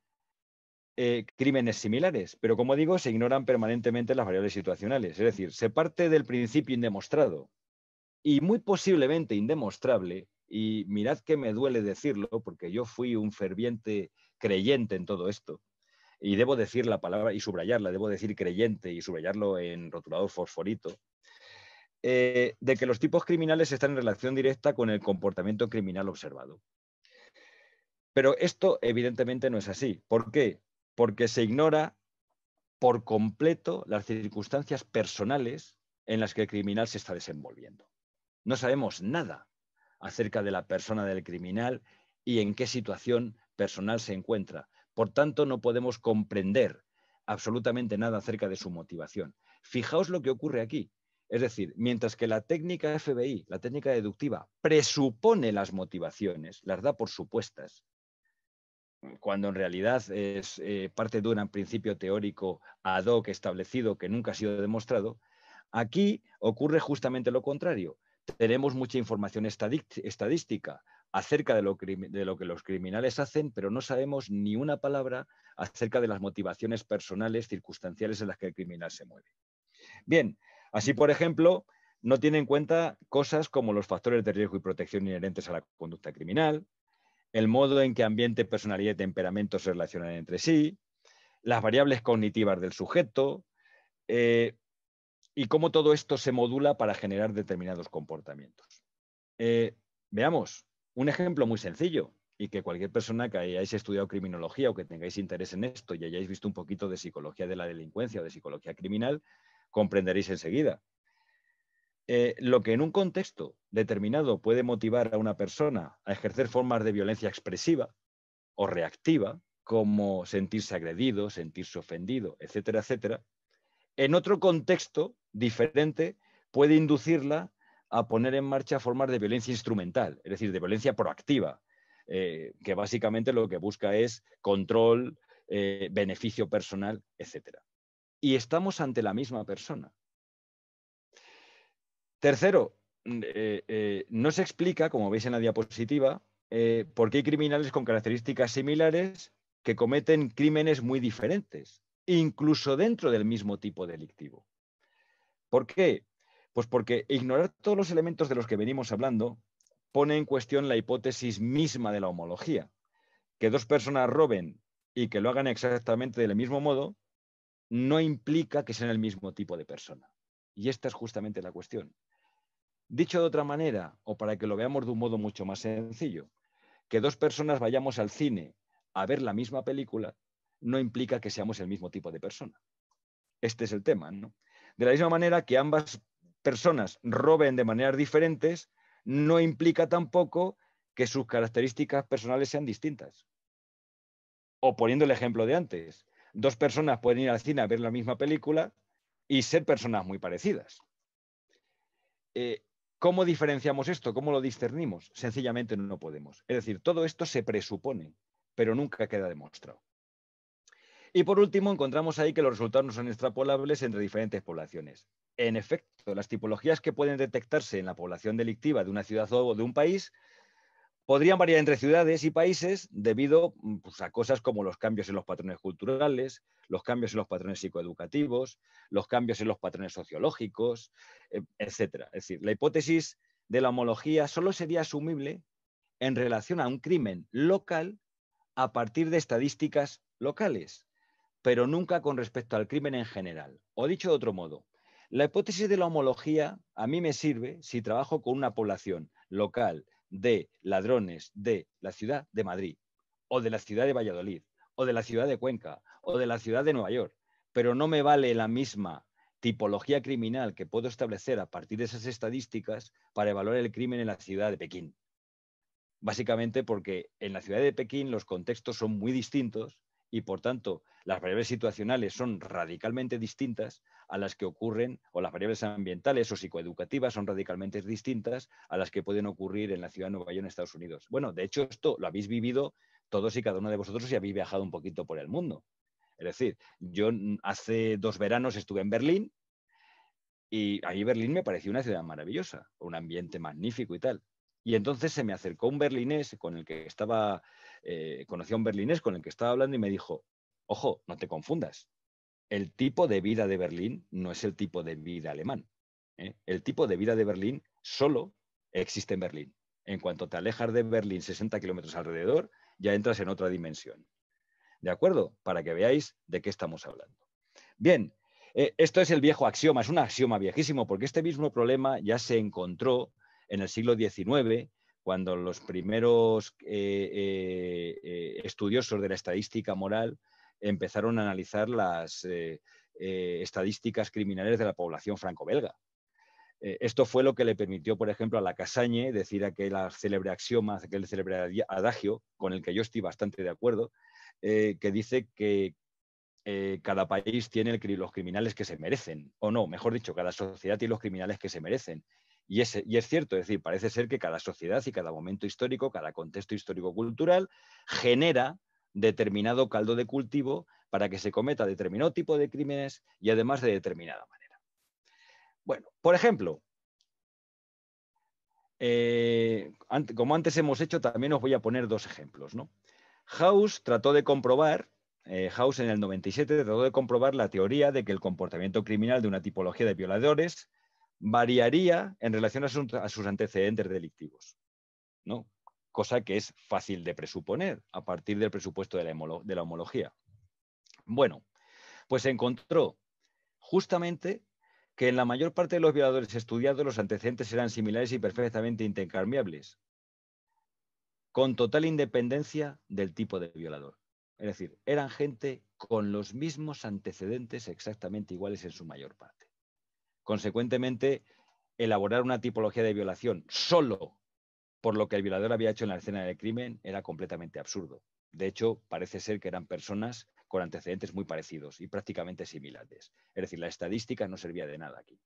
eh, crímenes similares, pero como digo, se ignoran permanentemente las variables situacionales. Es decir, se parte del principio indemostrado, y muy posiblemente indemostrable, y mirad que me duele decirlo, porque yo fui un ferviente creyente en todo esto, y debo decir la palabra y subrayarla, debo decir creyente y subrayarlo en rotulador fosforito, eh, de que los tipos criminales están en relación directa con el comportamiento criminal observado. Pero esto evidentemente no es así. ¿Por qué? Porque se ignora por completo las circunstancias personales en las que el criminal se está desenvolviendo. No sabemos nada acerca de la persona del criminal y en qué situación personal se encuentra. Por tanto, no podemos comprender absolutamente nada acerca de su motivación. Fijaos lo que ocurre aquí. Es decir, mientras que la técnica FBI, la técnica deductiva, presupone las motivaciones, las da por supuestas, cuando en realidad es eh, parte de un principio teórico ad hoc establecido que nunca ha sido demostrado, aquí ocurre justamente lo contrario tenemos mucha información estadística acerca de lo, que los criminales hacen, pero no sabemos ni una palabra acerca de las motivaciones personales, circunstanciales en las que el criminal se mueve. Bien, así por ejemplo, no tiene en cuenta cosas como los factores de riesgo y protección inherentes a la conducta criminal, el modo en que ambiente, personalidad y temperamento se relacionan entre sí, las variables cognitivas del sujeto, eh, y cómo todo esto se modula para generar determinados comportamientos. Eh, veamos, un ejemplo muy sencillo y que cualquier persona que hayáis estudiado criminología o que tengáis interés en esto y hayáis visto un poquito de psicología de la delincuencia o de psicología criminal, comprenderéis enseguida. Eh, lo que en un contexto determinado puede motivar a una persona a ejercer formas de violencia expresiva o reactiva, como sentirse agredido, sentirse ofendido, etcétera, etcétera, en otro contexto diferente puede inducirla a poner en marcha formas de violencia instrumental, es decir, de violencia proactiva, eh, que básicamente lo que busca es control, eh, beneficio personal, etc. Y estamos ante la misma persona. Tercero, mm, eh, no se explica, como veis en la diapositiva, por qué hay criminales con características similares que cometen crímenes muy diferentes, incluso dentro del mismo tipo delictivo. ¿Por qué? Pues porque ignorar todos los elementos de los que venimos hablando pone en cuestión la hipótesis misma de la homología. Que dos personas roben y que lo hagan exactamente del mismo modo no implica que sean el mismo tipo de persona. Y esta es justamente la cuestión. Dicho de otra manera, o para que lo veamos de un modo mucho más sencillo, que dos personas vayamos al cine a ver la misma película no implica que seamos el mismo tipo de persona. Este es el tema, ¿no? De la misma manera que ambas personas roben de maneras diferentes, no implica tampoco que sus características personales sean distintas. O poniendo el ejemplo de antes, dos personas pueden ir al cine a ver la misma película y ser personas muy parecidas. Eh, ¿Cómo diferenciamos esto? ¿Cómo lo discernimos? Sencillamente no podemos. Es decir, todo esto se presupone, pero nunca queda demostrado. Y por último, encontramos ahí que los resultados no son extrapolables entre diferentes poblaciones. En efecto, las tipologías que pueden detectarse en la población delictiva de una ciudad o de un país podrían variar entre ciudades y países debido mm, pues, a cosas como los cambios en los patrones culturales, los cambios en los patrones psicoeducativos, los cambios en los patrones sociológicos, eh, etc. Es decir, la hipótesis de la homología solo sería asumible en relación a un crimen local a partir de estadísticas locales pero nunca con respecto al crimen en general. O dicho de otro modo, la hipótesis de la homología a mí me sirve si trabajo con una población local de ladrones de la ciudad de Madrid, o de la ciudad de Valladolid, o de la ciudad de Cuenca, o de la ciudad de Nueva York, pero no me vale la misma tipología criminal que puedo establecer a partir de esas estadísticas para evaluar el crimen en la ciudad de Pekín. Básicamente porque en la ciudad de Pekín los contextos son muy distintos y por tanto las variables situacionales son radicalmente distintas a las que ocurren, o las variables ambientales o psicoeducativas son radicalmente distintas a las que pueden ocurrir en la ciudad de Nueva York en Estados Unidos. Bueno, de hecho esto lo habéis vivido todos y cada uno de vosotros si habéis viajado un poquito por el mundo. Es decir, yo hace dos veranos estuve en Berlín y ahí Berlín me pareció una ciudad maravillosa, un ambiente magnífico y tal. Y entonces se me acercó un berlinés con el que estaba eh, conocí a un berlinés con el que estaba hablando y me dijo, ojo, no te confundas, el tipo de vida de Berlín no es el tipo de vida alemán. ¿eh? El tipo de vida de Berlín solo existe en Berlín. En cuanto te alejas de Berlín 60 kilómetros alrededor, ya entras en otra dimensión. ¿De acuerdo? Para que veáis de qué estamos hablando. Bien, eh, esto es el viejo axioma, es un axioma viejísimo, porque este mismo problema ya se encontró en el siglo XIX cuando los primeros eh, eh, eh, estudiosos de la estadística moral empezaron a analizar las estadísticas criminales de la población franco-belga. esto fue lo que le permitió, por ejemplo, a la Casañe decir aquel célebre axioma, aquel célebre adagio, con el que yo estoy bastante de acuerdo, que dice que cada país tiene los criminales que se merecen, o no, mejor dicho, cada sociedad tiene los criminales que se merecen. Y es, cierto, es decir, parece ser que cada sociedad y cada momento histórico, cada contexto histórico-cultural genera determinado caldo de cultivo para que se cometa determinado tipo de crímenes y además de determinada manera. Bueno, por ejemplo, eh, como antes hemos hecho, también os voy a poner dos ejemplos. ¿no? House trató de comprobar, eh, House en el 97 trató de comprobar la teoría de que el comportamiento criminal de una tipología de violadores variaría en relación a, sus antecedentes delictivos, ¿no? cosa que es fácil de presuponer a partir del presupuesto de la, de la homología. Bueno, pues se encontró justamente que en la mayor parte de los violadores estudiados los antecedentes eran similares y perfectamente intercambiables, con total independencia del tipo de violador. Es decir, eran gente con los mismos antecedentes exactamente iguales en su mayor parte. Consecuentemente, elaborar una tipología de violación solo por lo que el violador había hecho en la escena del crimen era completamente absurdo. De hecho, parece ser que eran personas con antecedentes muy parecidos y prácticamente similares. Es decir, la estadística no servía de nada aquí.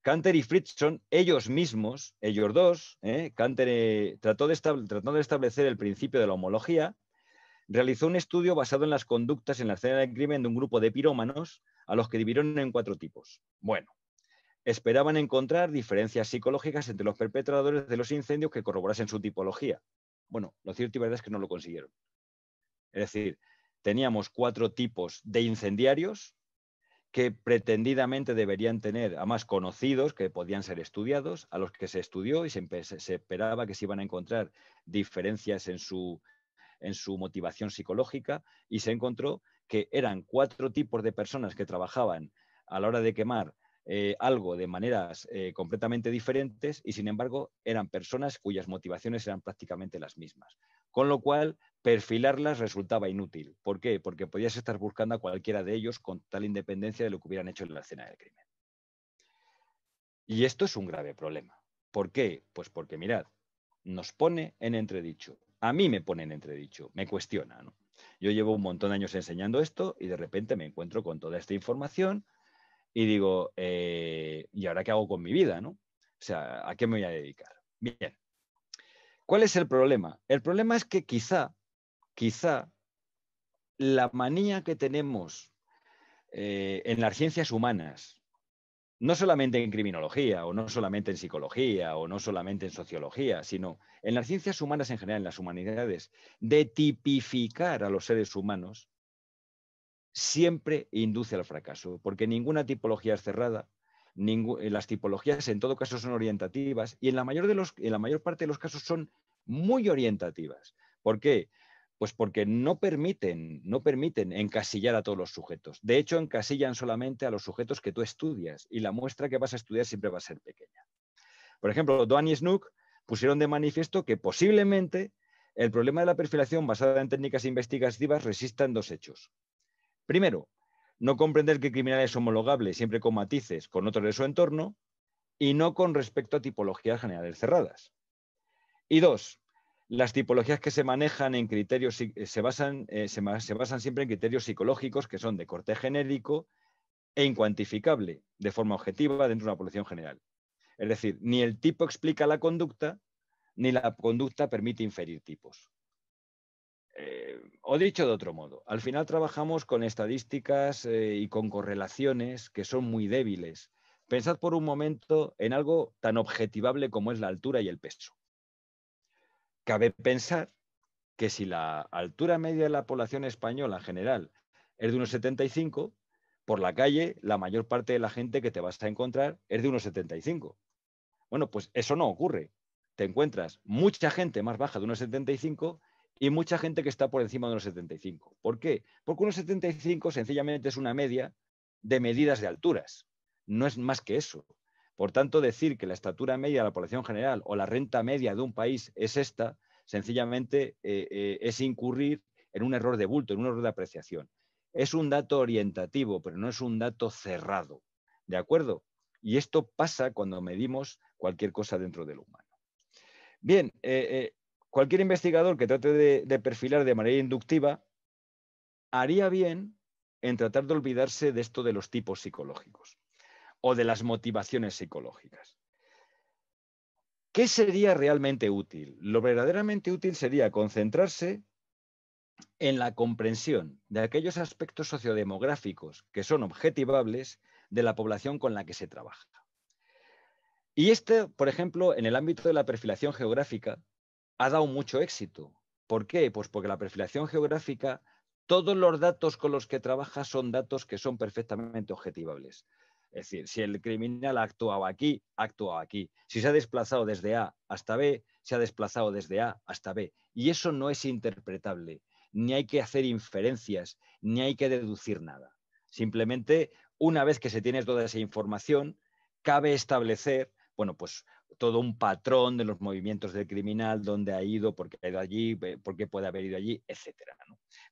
Canter y Fritzson, ellos mismos, ellos dos, eh, Canter eh, trató de, trató de establecer el principio de la homología, realizó un estudio basado en las conductas en la escena del crimen de un grupo de pirómanos a los que dividieron en cuatro tipos. Bueno, esperaban encontrar diferencias psicológicas entre los perpetradores de los incendios que corroborasen su tipología. Bueno, lo cierto y verdad es que no lo consiguieron. Es decir, teníamos cuatro tipos de incendiarios que pretendidamente deberían tener a más conocidos que podían ser estudiados, a los que se estudió y se, esperaba que se iban a encontrar diferencias en su, en su motivación psicológica y se encontró que eran cuatro tipos de personas que trabajaban a la hora de quemar eh, algo de maneras eh, completamente diferentes y sin embargo eran personas cuyas motivaciones eran prácticamente las mismas. Con lo cual, perfilarlas resultaba inútil. ¿Por qué? Porque podías estar buscando a cualquiera de ellos con tal independencia de lo que hubieran hecho en la escena del crimen. Y esto es un grave problema. ¿Por qué? Pues porque, mirad, nos pone en entredicho. A mí me pone en entredicho, me cuestiona, ¿no? Yo llevo un montón de años enseñando esto y de repente me encuentro con toda esta información y digo, eh, ¿y ahora qué hago con mi vida? O sea, ¿a qué me voy a dedicar? Bien. ¿Cuál es el problema? El problema es que quizá, quizá la manía que tenemos eh, en las ciencias humanas no solamente en criminología o no solamente en psicología o no solamente en sociología, sino en las ciencias humanas en general, en las humanidades, de tipificar a los seres humanos siempre induce al fracaso, porque ninguna tipología es cerrada, eh, las tipologías en todo caso son orientativas y en la, mayor la mayor parte de los casos son muy orientativas. ¿Por qué? Pues porque no permiten, no permiten encasillar a todos los sujetos. De hecho, encasillan solamente a los sujetos que tú estudias y la muestra que vas a estudiar siempre va a ser pequeña. Por ejemplo, Doan y Snook pusieron de manifiesto que posiblemente el problema de la perfilación basada en técnicas investigativas resista en dos hechos. Primero, no comprender que criminal es homologable siempre con matices con otros de su entorno y no con respecto a tipologías generales cerradas. Y dos, las tipologías que se manejan en criterios eh, eh, se basan, siempre en criterios psicológicos que son de corte genérico e incuantificable de forma objetiva dentro de una población general. Es decir, ni el tipo explica la conducta, ni la conducta permite inferir tipos. Eh, o dicho de otro modo, al final trabajamos con estadísticas y con correlaciones que son muy débiles. Pensad por un momento en algo tan objetivable como es la altura y el peso. Cabe pensar que si la altura media de la población española en general es de unos 75, por la calle la mayor parte de la gente que te vas a encontrar es de unos 75. Bueno, pues eso no ocurre. Te encuentras mucha gente más baja de unos 75 y mucha gente que está por encima de unos 75. ¿Por qué? Porque unos 75 sencillamente es una media de medidas de alturas. No es más que eso. Por tanto, decir que la estatura media de la población general o la renta media de un país es esta, sencillamente eh, eh, es incurrir en un error de bulto, en un error de apreciación. Es un dato orientativo, pero no es un dato cerrado. ¿De acuerdo? Y esto pasa cuando medimos cualquier cosa dentro del humano. Bien, eh, cualquier investigador que trate de perfilar de manera inductiva haría bien en tratar de olvidarse de esto de los tipos psicológicos o de las motivaciones psicológicas. ¿Qué sería realmente útil? Lo verdaderamente útil sería concentrarse en la comprensión de aquellos aspectos sociodemográficos que son objetivables de la población con la que se trabaja. Y este, por ejemplo, en el ámbito de la perfilación geográfica, ha dado mucho éxito. ¿Por qué? Pues porque la perfilación geográfica, todos los datos con los que trabaja son datos que son perfectamente objetivables. Es decir, si el criminal ha actuado aquí, actuado aquí. Si se ha desplazado desde A hasta B, se ha desplazado desde A hasta B. Y eso no es interpretable, ni hay que hacer inferencias, ni hay que deducir nada. Simplemente, una vez que se tiene toda esa información, cabe establecer, bueno, pues todo un patrón de los movimientos del criminal, dónde ha ido, por qué ha ido allí, por qué puede haber ido allí, etc.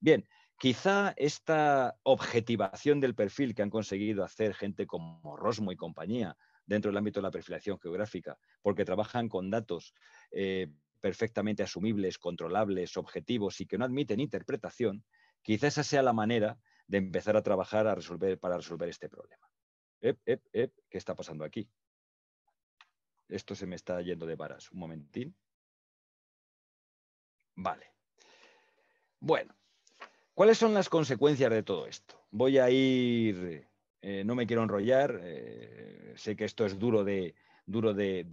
Bien, Quizá esta objetivación del perfil que han conseguido hacer gente como Rosmo y compañía dentro del ámbito de la perfilación geográfica, porque trabajan con datos eh, perfectamente asumibles, controlables, objetivos y que no admiten interpretación, quizá esa sea la manera de empezar a trabajar a resolver, para resolver este problema. ¿Qué está pasando aquí? Esto se me está yendo de varas. Un momentín. Vale. Bueno, ¿Cuáles son las consecuencias de todo esto? Voy a ir, eh, no me quiero enrollar, eh, sé que esto es duro de, duro de,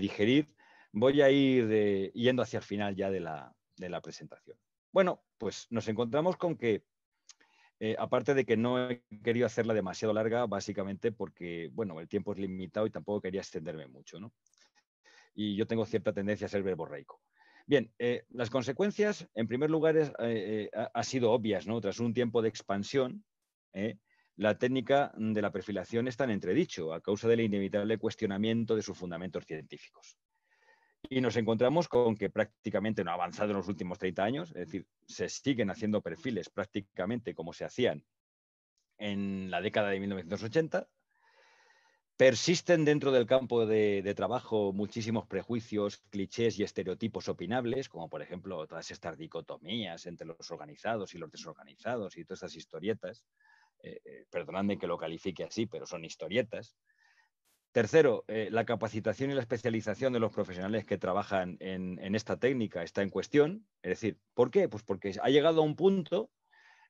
digerir, voy a ir eh, yendo hacia el final ya de la, presentación. Bueno, pues nos encontramos con que aparte de que no he querido hacerla demasiado larga, básicamente porque, bueno, el tiempo es limitado y tampoco quería extenderme mucho, ¿no? Y yo tengo cierta tendencia a ser verborreico. Bien, eh, las consecuencias, en primer lugar, eh, eh, han ha sido obvias, ¿no? Tras un tiempo de expansión, la técnica de la perfilación está en entredicho a causa del inevitable cuestionamiento de sus fundamentos científicos. Y nos encontramos con que prácticamente no ha avanzado en los últimos 30 años, es decir, se siguen haciendo perfiles prácticamente como se hacían en la década de 1980 Persisten dentro del campo de, trabajo muchísimos prejuicios, clichés y estereotipos opinables, como por ejemplo todas estas dicotomías entre los organizados y los desorganizados y todas estas historietas. Eh, eh, perdonadme que lo califique así, pero son historietas. Tercero, eh, la capacitación y la especialización de los profesionales que trabajan en, en esta técnica está en cuestión. Es decir, ¿por qué? Pues porque ha llegado a un punto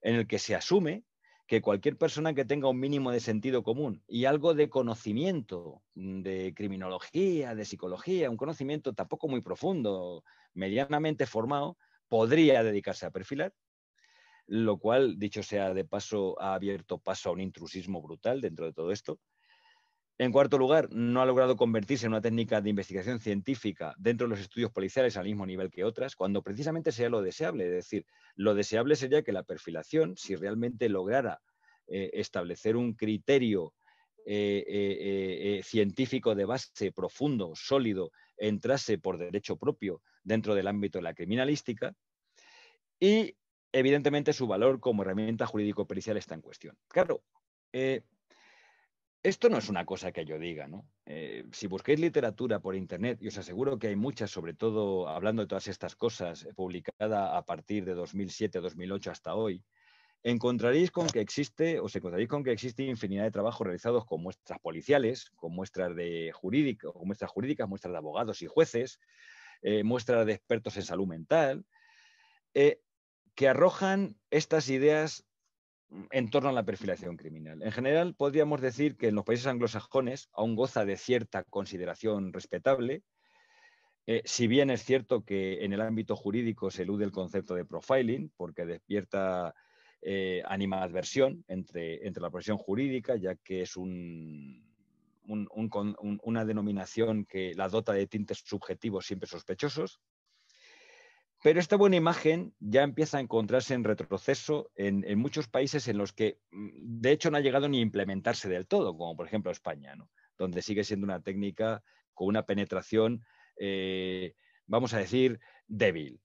en el que se asume que cualquier persona que tenga un mínimo de sentido común y algo de conocimiento mm, de criminología, de psicología, un conocimiento tampoco muy profundo, medianamente formado, podría dedicarse a perfilar, lo cual, dicho sea de paso, ha abierto paso a un intrusismo brutal dentro de todo esto. En cuarto lugar, no ha logrado convertirse en una técnica de investigación científica dentro de los estudios policiales al mismo nivel que otras, cuando precisamente sea lo deseable. Es decir, lo deseable sería que la perfilación, si realmente lograra eh, establecer un criterio eh, eh, científico de base profundo, sólido, entrase por derecho propio dentro del ámbito de la criminalística. Y evidentemente su valor como herramienta jurídico-pericial está en cuestión. Claro, esto no es una cosa que yo diga, ¿no? Eh, si busquéis literatura por internet, y os aseguro que hay muchas, sobre todo hablando de todas estas cosas, eh, publicada a partir de 2007, 2008 hasta hoy, encontraréis con que existe, os encontraréis con que existe infinidad de trabajos realizados con muestras policiales, con muestras de muestras jurídicas, muestras de abogados y jueces, eh, muestras de expertos en salud mental, que arrojan estas ideas Mm, en torno a la perfilación criminal. En general, podríamos decir que en los países anglosajones aún goza de cierta consideración respetable, eh, si bien es cierto que en el ámbito jurídico se elude el concepto de profiling, porque despierta eh, animadversión entre, la profesión jurídica, ya que es una denominación que la dota de tintes subjetivos siempre sospechosos, pero esta buena imagen ya empieza a encontrarse en retroceso en, muchos países en los que, mm, de hecho, no ha llegado ni a implementarse del todo, como por ejemplo España, donde sigue siendo una técnica con una penetración, eh, vamos a decir, débil.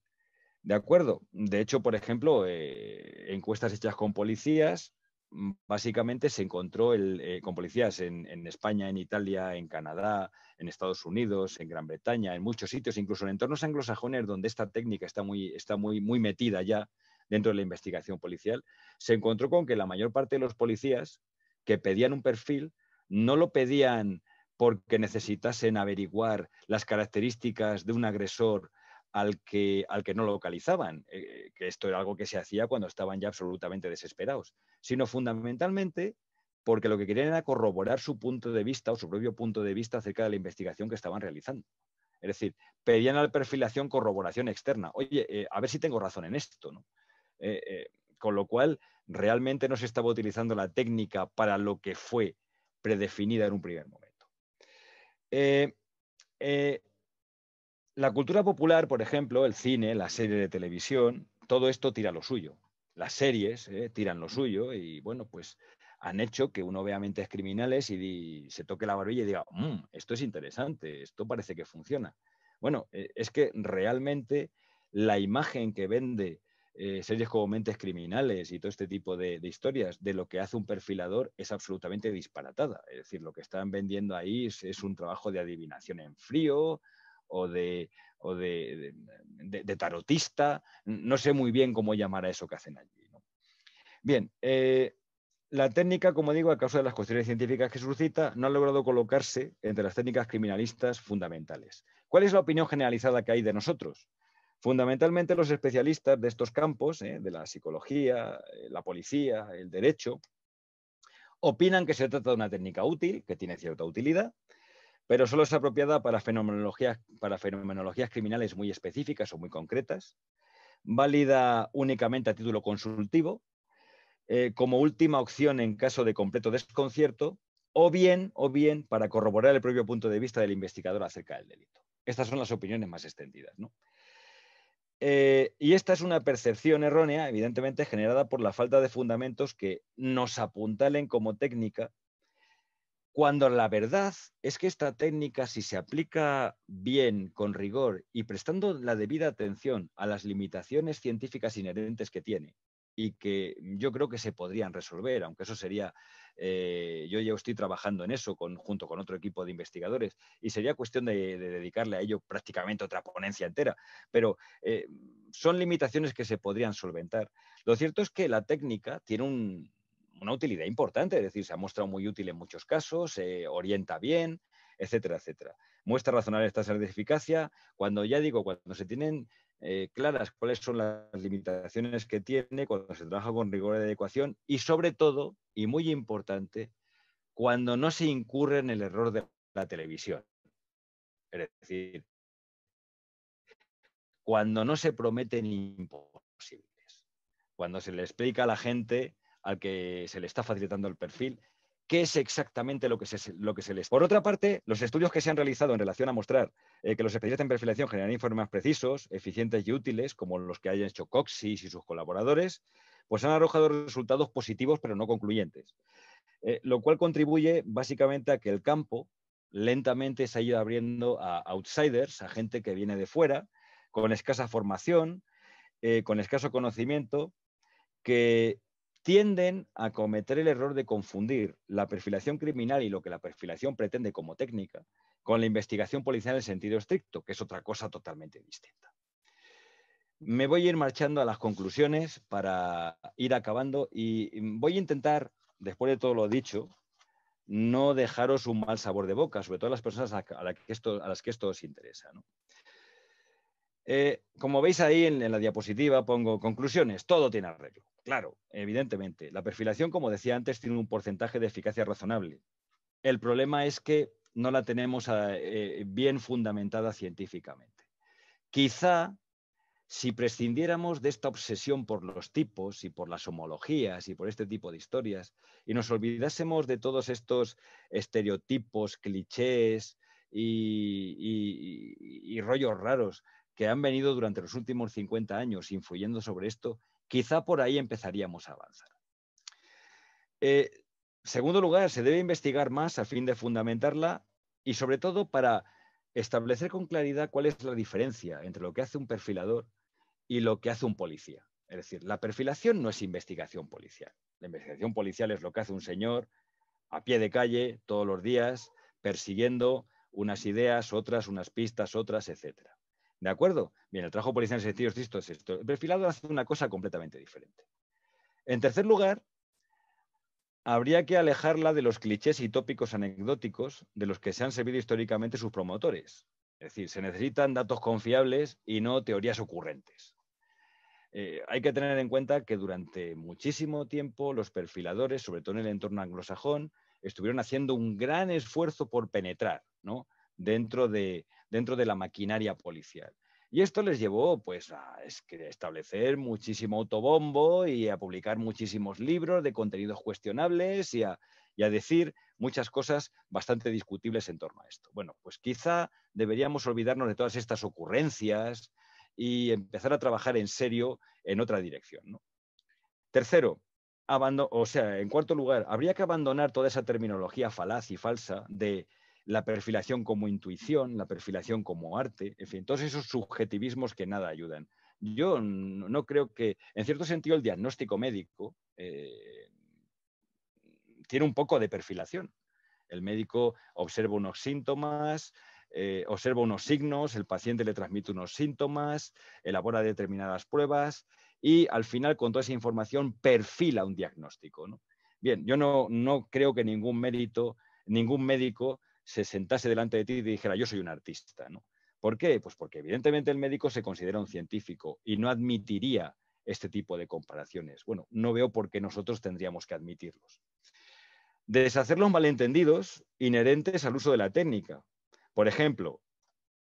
¿De acuerdo? De hecho, por ejemplo, eh, encuestas hechas con policías Mm, básicamente se encontró eh, con policías en, España, en Italia, en Canadá, en Estados Unidos, en Gran Bretaña, en muchos sitios, incluso en entornos anglosajones donde esta técnica está muy, está muy, muy metida ya dentro de la investigación policial, se encontró con que la mayor parte de los policías que pedían un perfil no lo pedían porque necesitasen averiguar las características de un agresor al que, al que no localizaban, eh, eh, que esto era algo que se hacía cuando estaban ya absolutamente desesperados, sino fundamentalmente porque lo que querían era corroborar su punto de vista o su propio punto de vista acerca de la investigación que estaban realizando. Es decir, pedían a la perfilación corroboración externa. Oye, eh, a ver si tengo razón en esto. ¿no? con lo cual, realmente no se estaba utilizando la técnica para lo que fue predefinida en un primer momento. La cultura popular, por ejemplo, el cine, la serie de televisión, todo esto tira lo suyo. Las series eh, tiran lo suyo y bueno, pues han hecho que uno vea mentes criminales y, se toque la barbilla y diga, mm, esto es interesante, esto parece que funciona. Bueno, eh, es que realmente la imagen que vende eh, series como Mentes Criminales y todo este tipo de, historias de lo que hace un perfilador es absolutamente disparatada. Es decir, lo que están vendiendo ahí es un trabajo de adivinación en frío, o de, tarotista, no sé muy bien cómo llamar a eso que hacen allí. Bien, eh, la técnica, como digo, a causa de las cuestiones científicas que suscita, no ha logrado colocarse entre las técnicas criminalistas fundamentales. ¿Cuál es la opinión generalizada que hay de nosotros? Fundamentalmente los especialistas de estos campos, ¿eh? de la psicología, eh, la policía, el derecho, opinan que se trata de una técnica útil, que tiene cierta utilidad, pero solo es apropiada para fenomenologías, criminales muy específicas o muy concretas, válida únicamente a título consultivo, eh, como última opción en caso de completo desconcierto, o bien, o bien para corroborar el propio punto de vista del investigador acerca del delito. Estas son las opiniones más extendidas. Eh, y esta es una percepción errónea, evidentemente generada por la falta de fundamentos que nos apuntalen como técnica cuando la verdad es que esta técnica, si se aplica bien, con rigor y prestando la debida atención a las limitaciones científicas inherentes que tiene, y que yo creo que se podrían resolver, aunque eso sería, eh, yo ya estoy trabajando en eso junto con otro equipo de investigadores y sería cuestión de, dedicarle a ello prácticamente otra ponencia entera, pero eh, son limitaciones que se podrían solventar. Lo cierto es que la técnica tiene un, una utilidad importante, es decir, se ha mostrado muy útil en muchos casos, se orienta bien, etcétera, etcétera. Muestra razonable ser de eficacia, cuando ya digo, cuando se tienen eh, claras cuáles son las limitaciones que tiene, cuando se trabaja con rigor de adecuación y sobre todo, y muy importante, cuando no se incurre en el error de la televisión. Es decir, cuando no se prometen imposibles, cuando se le explica a la gente al que se le está facilitando el perfil, qué es exactamente lo que se, lo que se les. Por otra parte, los estudios que se han realizado en relación a mostrar eh, que los expedientes en perfilación generan informes precisos, eficientes y útiles, como los que hayan hecho Coxis y sus colaboradores, pues han arrojado resultados positivos pero no concluyentes. Eh, lo cual contribuye básicamente a que el campo lentamente se ha ido abriendo a outsiders, a gente que viene de fuera, con escasa formación, eh, con escaso conocimiento, que tienden a cometer el error de confundir la perfilación criminal y lo que la perfilación pretende como técnica con la investigación policial en el sentido estricto, que es otra cosa totalmente distinta. Me voy a ir marchando a las conclusiones para ir acabando y voy a intentar, después de todo lo dicho, no dejaros un mal sabor de boca, sobre todo a las personas a, las que esto, a os interesa. Eh, como veis ahí en, la diapositiva, pongo conclusiones, todo tiene arreglo. Claro, evidentemente, la perfilación, como decía antes, tiene un porcentaje de eficacia razonable. El problema es que no la tenemos ah, eh, bien fundamentada científicamente. Quizá si prescindiéramos de esta obsesión por los tipos y por las homologías y por este tipo de historias y nos olvidásemos de todos estos estereotipos, clichés y, y rollos raros que han venido durante los últimos 50 años influyendo sobre esto, Quizá por ahí empezaríamos a avanzar. Eh, segundo lugar, se debe investigar más a fin de fundamentarla y sobre todo para establecer con claridad cuál es la diferencia entre lo que hace un perfilador y lo que hace un policía. Es decir, la perfilación no es investigación policial. La investigación policial es lo que hace un señor a pie de calle todos los días, persiguiendo unas ideas, otras, unas pistas, otras, etcétera. ¿De acuerdo? Bien, el trabajo policial en sentidos estricto es esto. El perfilado hace una cosa completamente diferente. En tercer lugar, habría que alejarla de los clichés y tópicos anecdóticos de los que se han servido históricamente sus promotores. Es decir, se necesitan datos confiables y no teorías ocurrentes. Eh, hay que tener en cuenta que durante muchísimo tiempo los perfiladores, sobre todo en el entorno anglosajón, estuvieron haciendo un gran esfuerzo por penetrar ¿no? dentro de, dentro de la maquinaria policial. Y esto les llevó pues, a establecer muchísimo autobombo y a publicar muchísimos libros de contenidos cuestionables y a, decir muchas cosas bastante discutibles en torno a esto. Bueno, pues quizá deberíamos olvidarnos de todas estas ocurrencias y empezar a trabajar en serio en otra dirección. ¿no? Tercero, o sea, en cuarto lugar, habría que abandonar toda esa terminología falaz y falsa de la perfilación como intuición, la perfilación como arte, en fin, todos esos subjetivismos que nada ayudan. Yo no creo que, en cierto sentido, el diagnóstico médico eh, tiene un poco de perfilación. El médico observa unos síntomas, eh, observa unos signos, el paciente le transmite unos síntomas, elabora determinadas pruebas y al final con toda esa información perfila un diagnóstico. ¿no? Bien, yo no, no creo que ningún mérito, ningún médico se sentase delante de ti y dijera, yo soy un artista, ¿no? ¿Por qué? Pues porque evidentemente el médico se considera un científico y no admitiría este tipo de comparaciones. Bueno, no veo por qué nosotros tendríamos que admitirlos. Deshacer los malentendidos inherentes al uso de la técnica. Por ejemplo,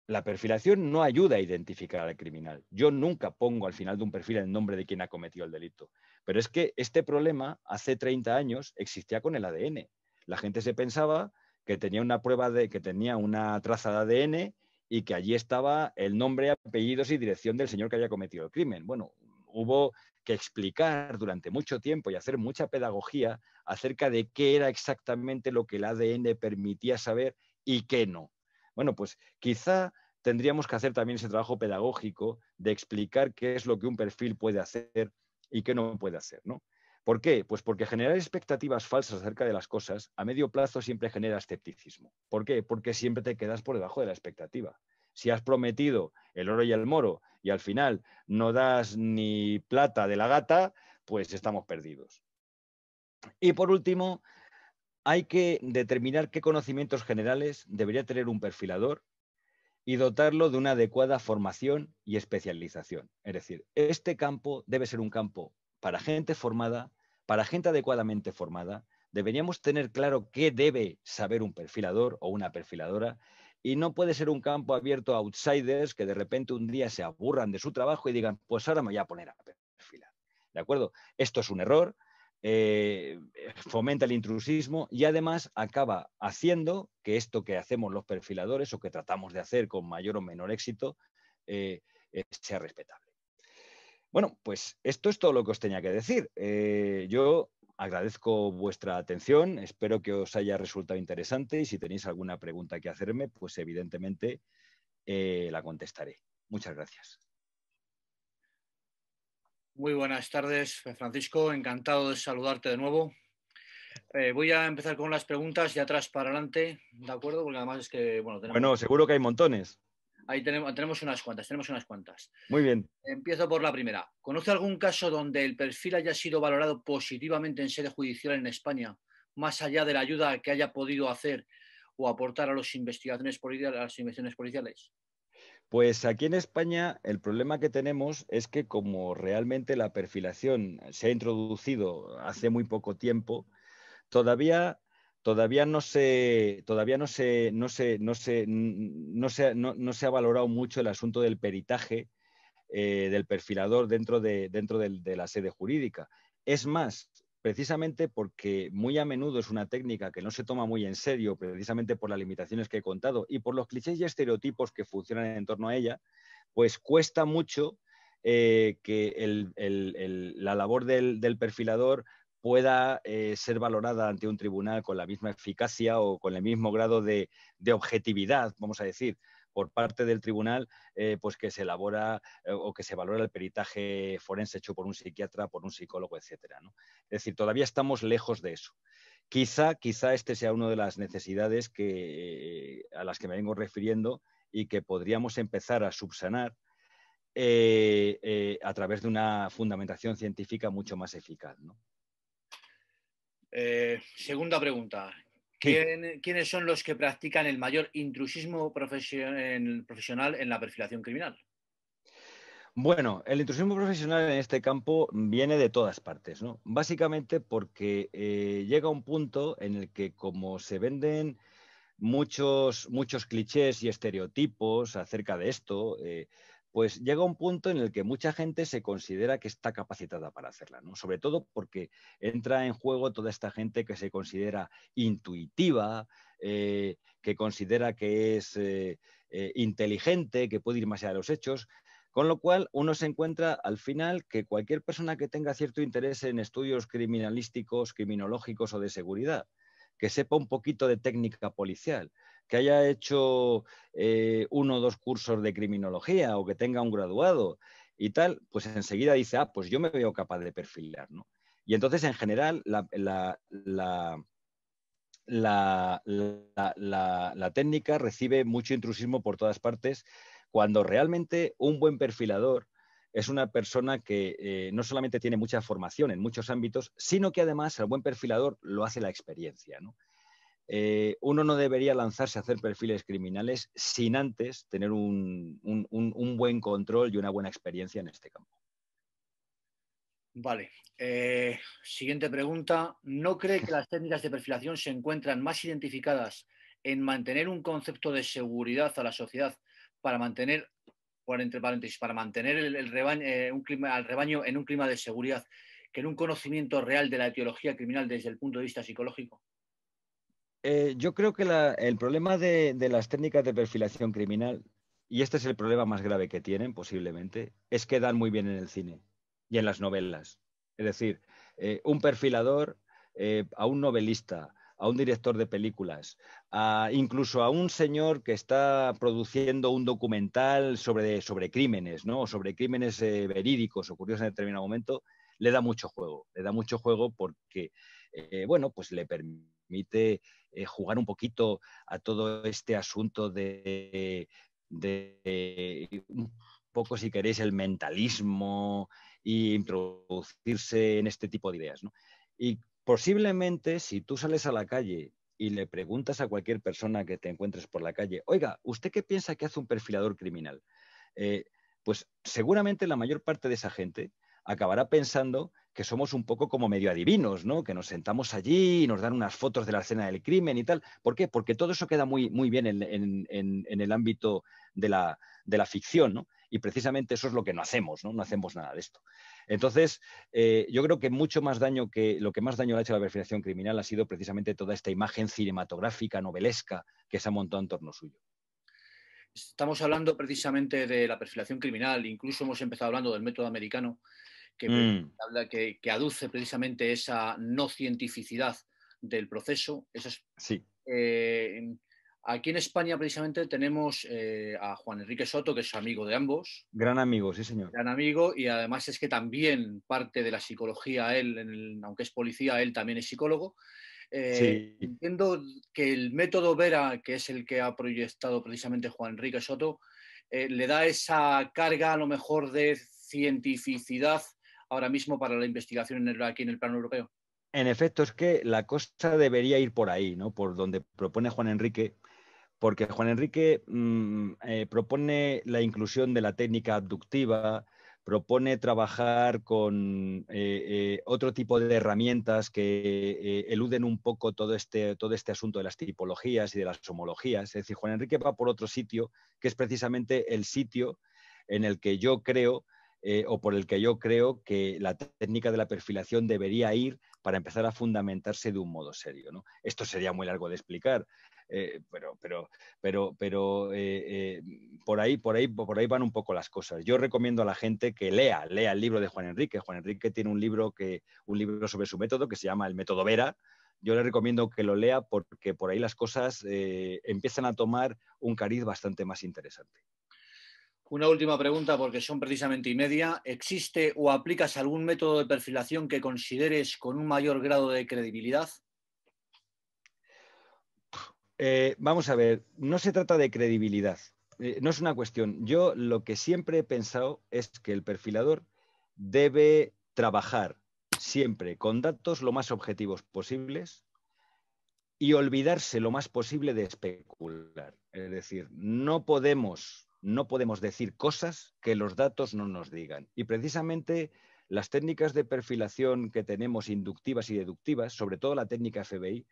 la perfilación no ayuda a identificar al criminal. Yo nunca pongo al final de un perfil el nombre de quien ha cometido el delito. Pero es que este problema hace 30 años existía con el ADN. La gente se pensaba que tenía una prueba de que tenía una traza de ADN y que allí estaba el nombre, apellidos y dirección del señor que había cometido el crimen. Bueno, hubo que explicar durante mucho tiempo y hacer mucha pedagogía acerca de qué era exactamente lo que el ADN permitía saber y qué no. Bueno, pues quizá tendríamos que hacer también ese trabajo pedagógico de explicar qué es lo que un perfil puede hacer y qué no puede hacer, ¿no? ¿Por qué? Pues porque generar expectativas falsas acerca de las cosas a medio plazo siempre genera escepticismo. ¿Por qué? Porque siempre te quedas por debajo de la expectativa. Si has prometido el oro y el moro y al final no das ni plata de la gata, pues estamos perdidos. Y por último, hay que determinar qué conocimientos generales debería tener un perfilador y dotarlo de una adecuada formación y especialización. Es decir, este campo debe ser un campo para gente formada para gente adecuadamente formada, deberíamos tener claro qué debe saber un perfilador o una perfiladora y no puede ser un campo abierto a outsiders que de repente un día se aburran de su trabajo y digan, pues ahora me voy a poner a perfilar. ¿De acuerdo? Esto es un error, eh, fomenta el intrusismo y además acaba haciendo que esto que hacemos los perfiladores o que tratamos de hacer con mayor o menor éxito eh, eh, sea respetable. Bueno, pues esto es todo lo que os tenía que decir. Eh, yo agradezco vuestra atención, espero que os haya resultado interesante y si tenéis alguna pregunta que hacerme, pues evidentemente eh, la contestaré. Muchas gracias. Muy buenas tardes, Francisco. Encantado de saludarte de nuevo. Eh, voy a empezar con las preguntas ya atrás para adelante, ¿de acuerdo? Porque además es que, bueno, tenemos... Bueno, seguro que hay montones. Ahí tenemos, unas cuantas, tenemos unas cuantas. Muy bien. Empiezo por la primera. ¿Conoce algún caso donde el perfil haya sido valorado positivamente en sede judicial en España, más allá de la ayuda que haya podido hacer o aportar a, los investigaciones a las investigaciones policiales? Pues aquí en España el problema que tenemos es que como realmente la perfilación se ha introducido hace muy poco tiempo, todavía Todavía no se, todavía no se, no se, no se, ha valorado mucho el asunto del peritaje eh, del perfilador dentro, de, dentro la sede jurídica. Es más, precisamente porque muy a menudo es una técnica que no se toma muy en serio, precisamente por las limitaciones que he contado y por los clichés y estereotipos que funcionan en torno a ella, pues cuesta mucho eh, que la labor del perfilador pueda eh, ser valorada ante un tribunal con la misma eficacia o con el mismo grado de, objetividad, vamos a decir, por parte del tribunal, eh, pues que se elabora eh, o que se valora el peritaje forense hecho por un psiquiatra, por un psicólogo, etcétera. Es decir, todavía estamos lejos de eso. Quizá, quizá este sea una de las necesidades a las que me vengo refiriendo y que podríamos empezar a subsanar a través de una fundamentación científica mucho más eficaz. Eh, segunda pregunta. ¿Quiénes son los que practican el mayor intrusismo profesional en la perfilación criminal? Bueno, el intrusismo profesional en este campo viene de todas partes, ¿no? Básicamente porque eh, llega un punto en el que como se venden muchos, muchos clichés y estereotipos acerca de esto, eh, pues llega un punto en el que mucha gente se considera que está capacitada para hacerla, ¿no? Sobre todo porque entra en juego toda esta gente que se considera intuitiva, eh, que considera que es eh, eh, inteligente, que puede ir más allá de los hechos. Con lo cual, uno se encuentra al final que cualquier persona que tenga cierto interés en estudios criminalísticos, criminológicos o de seguridad, que sepa un poquito de técnica policial, que haya hecho eh, uno o dos cursos de criminología o que tenga un graduado y tal, pues enseguida dice, ah, pues yo me veo capaz de perfilar, ¿no? Y entonces, en general, la, técnica recibe mucho intrusismo por todas partes cuando realmente un buen perfilador es una persona que eh, no solamente tiene mucha formación en muchos ámbitos, sino que además el buen perfilador lo hace la experiencia. ¿no? Eh, uno no debería lanzarse a hacer perfiles criminales sin antes tener un, buen control y una buena experiencia en este campo. Vale. Eh, siguiente pregunta. ¿No cree que las técnicas de perfilación se encuentran más identificadas en mantener un concepto de seguridad a la sociedad para mantener, entre paréntesis, para mantener el, eh, un clima, al rebaño en un clima de seguridad que en un conocimiento real de la etiología criminal desde el punto de vista psicológico? Eh, yo creo que el problema de, las técnicas de perfilación criminal, y este es el problema más grave que tienen posiblemente, es que dan muy bien en el cine y en las novelas. Es decir, eh, un perfilador eh, a un novelista, a un director de películas, incluso a un señor que está produciendo un documental sobre, sobre crímenes, ¿no? sobre crímenes verídicos ocurridos en determinado momento, le da mucho juego. Le da mucho juego porque, bueno, pues le permite permite eh, jugar un poquito a todo este asunto de, un poco, si queréis, el mentalismo e introducirse en este tipo de ideas. Y posiblemente si tú sales a la calle y le preguntas a cualquier persona que te encuentres por la calle, oiga, ¿usted qué piensa que hace un perfilador criminal? Eh, pues seguramente la mayor parte de esa gente acabará pensando que somos un poco como medio adivinos, ¿no? Que nos sentamos allí y nos dan unas fotos de la escena del crimen y tal. ¿Por qué? Porque todo eso queda muy, muy bien en, el ámbito de la, ficción, ¿no? Y precisamente eso es lo que no hacemos, ¿no? No hacemos nada de esto. Entonces, eh, yo creo que mucho más daño que lo que más daño le ha hecho la perfilación criminal ha sido precisamente toda esta imagen cinematográfica, novelesca que se ha montado en torno suyo. Estamos hablando precisamente de la perfilación criminal, incluso hemos empezado hablando del método americano, que, mm. que, aduce precisamente esa no cientificidad del proceso. sí. Eh, aquí en España precisamente tenemos eh, a Juan Enrique Soto, que es amigo de ambos. Gran amigo, sí señor. Gran amigo y además es que también parte de la psicología, él, aunque es policía, él también es psicólogo. Eh, entiendo que el método Vera, que es el que ha proyectado precisamente Juan Enrique Soto, eh, le da esa carga a lo mejor de cientificidad ahora mismo para la investigación aquí en el plano europeo. En efecto, es que la cosa debería ir por ahí, ¿no? Por donde propone Juan Enrique, porque Juan Enrique mm, eh, propone la inclusión de la técnica abductiva, propone trabajar con eh, eh, otro tipo de herramientas que eh, eluden un poco todo este, todo este asunto de las tipologías y de las homologías. Es decir, Juan Enrique va por otro sitio, que es precisamente el sitio en el que yo creo o por el que yo creo que la técnica de la perfilación debería ir para empezar a fundamentarse de un modo serio. Esto sería muy largo de explicar, eh, pero, pero, pero, pero eh, eh, por, ahí, por, ahí, por ahí van un poco las cosas. Yo recomiendo a la gente que lea, lea el libro de Juan Enrique. Juan Enrique tiene un libro, que, un libro sobre su método que se llama El método Vera, yo le recomiendo que lo lea porque por ahí las cosas empiezan a tomar un cariz bastante más interesante. Una última pregunta, porque son precisamente y media. ¿Existe o aplicas algún método de perfilación que consideres con un mayor grado de credibilidad? Eh, vamos a ver, no se trata de credibilidad, eh, no es una cuestión. Yo lo que siempre he pensado es que el perfilador debe trabajar siempre con datos lo más objetivos posibles y olvidarse lo más posible de especular. Es decir, no podemos, no podemos decir cosas que los datos no nos digan. Y precisamente las técnicas de perfilación que tenemos inductivas y deductivas, sobre todo la técnica FBI,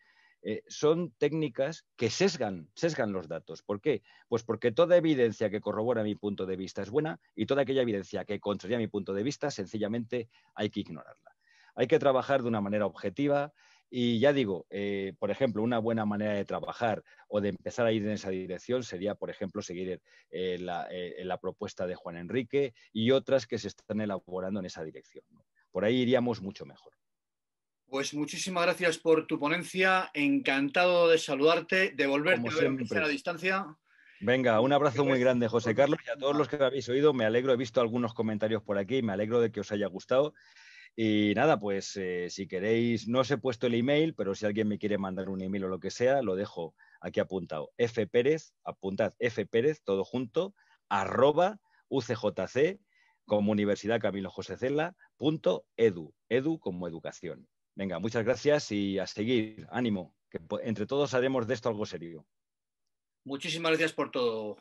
eh, son técnicas que sesgan, sesgan los datos. ¿Por qué? Pues porque toda evidencia que corrobora mi punto de vista es buena y toda aquella evidencia que contraría mi punto de vista, sencillamente hay que ignorarla. Hay que trabajar de una manera objetiva, y ya digo, eh, por ejemplo, una buena manera de trabajar o de empezar a ir en esa dirección sería, por ejemplo, seguir eh, la, propuesta de Juan Enrique y otras que se están elaborando en esa dirección. Por ahí iríamos mucho mejor. Pues muchísimas gracias por tu ponencia. Encantado de saludarte, de volverte a ver la distancia. Venga, un abrazo muy grande, pues, José pues, Carlos, y a todos los que habéis oído. Me alegro, he visto algunos comentarios por aquí, me alegro de que os haya gustado. Y nada, pues eh, si queréis, no os he puesto el email, pero si alguien me quiere mandar un email o lo que sea, lo dejo aquí apuntado. F Pérez, apuntad, F Pérez, todo junto, arroba UCJC, como Universidad Camilo José Cela, punto edu, edu como educación. Venga, muchas gracias y a seguir. Ánimo, que entre todos haremos de esto algo serio. Muchísimas gracias por todo,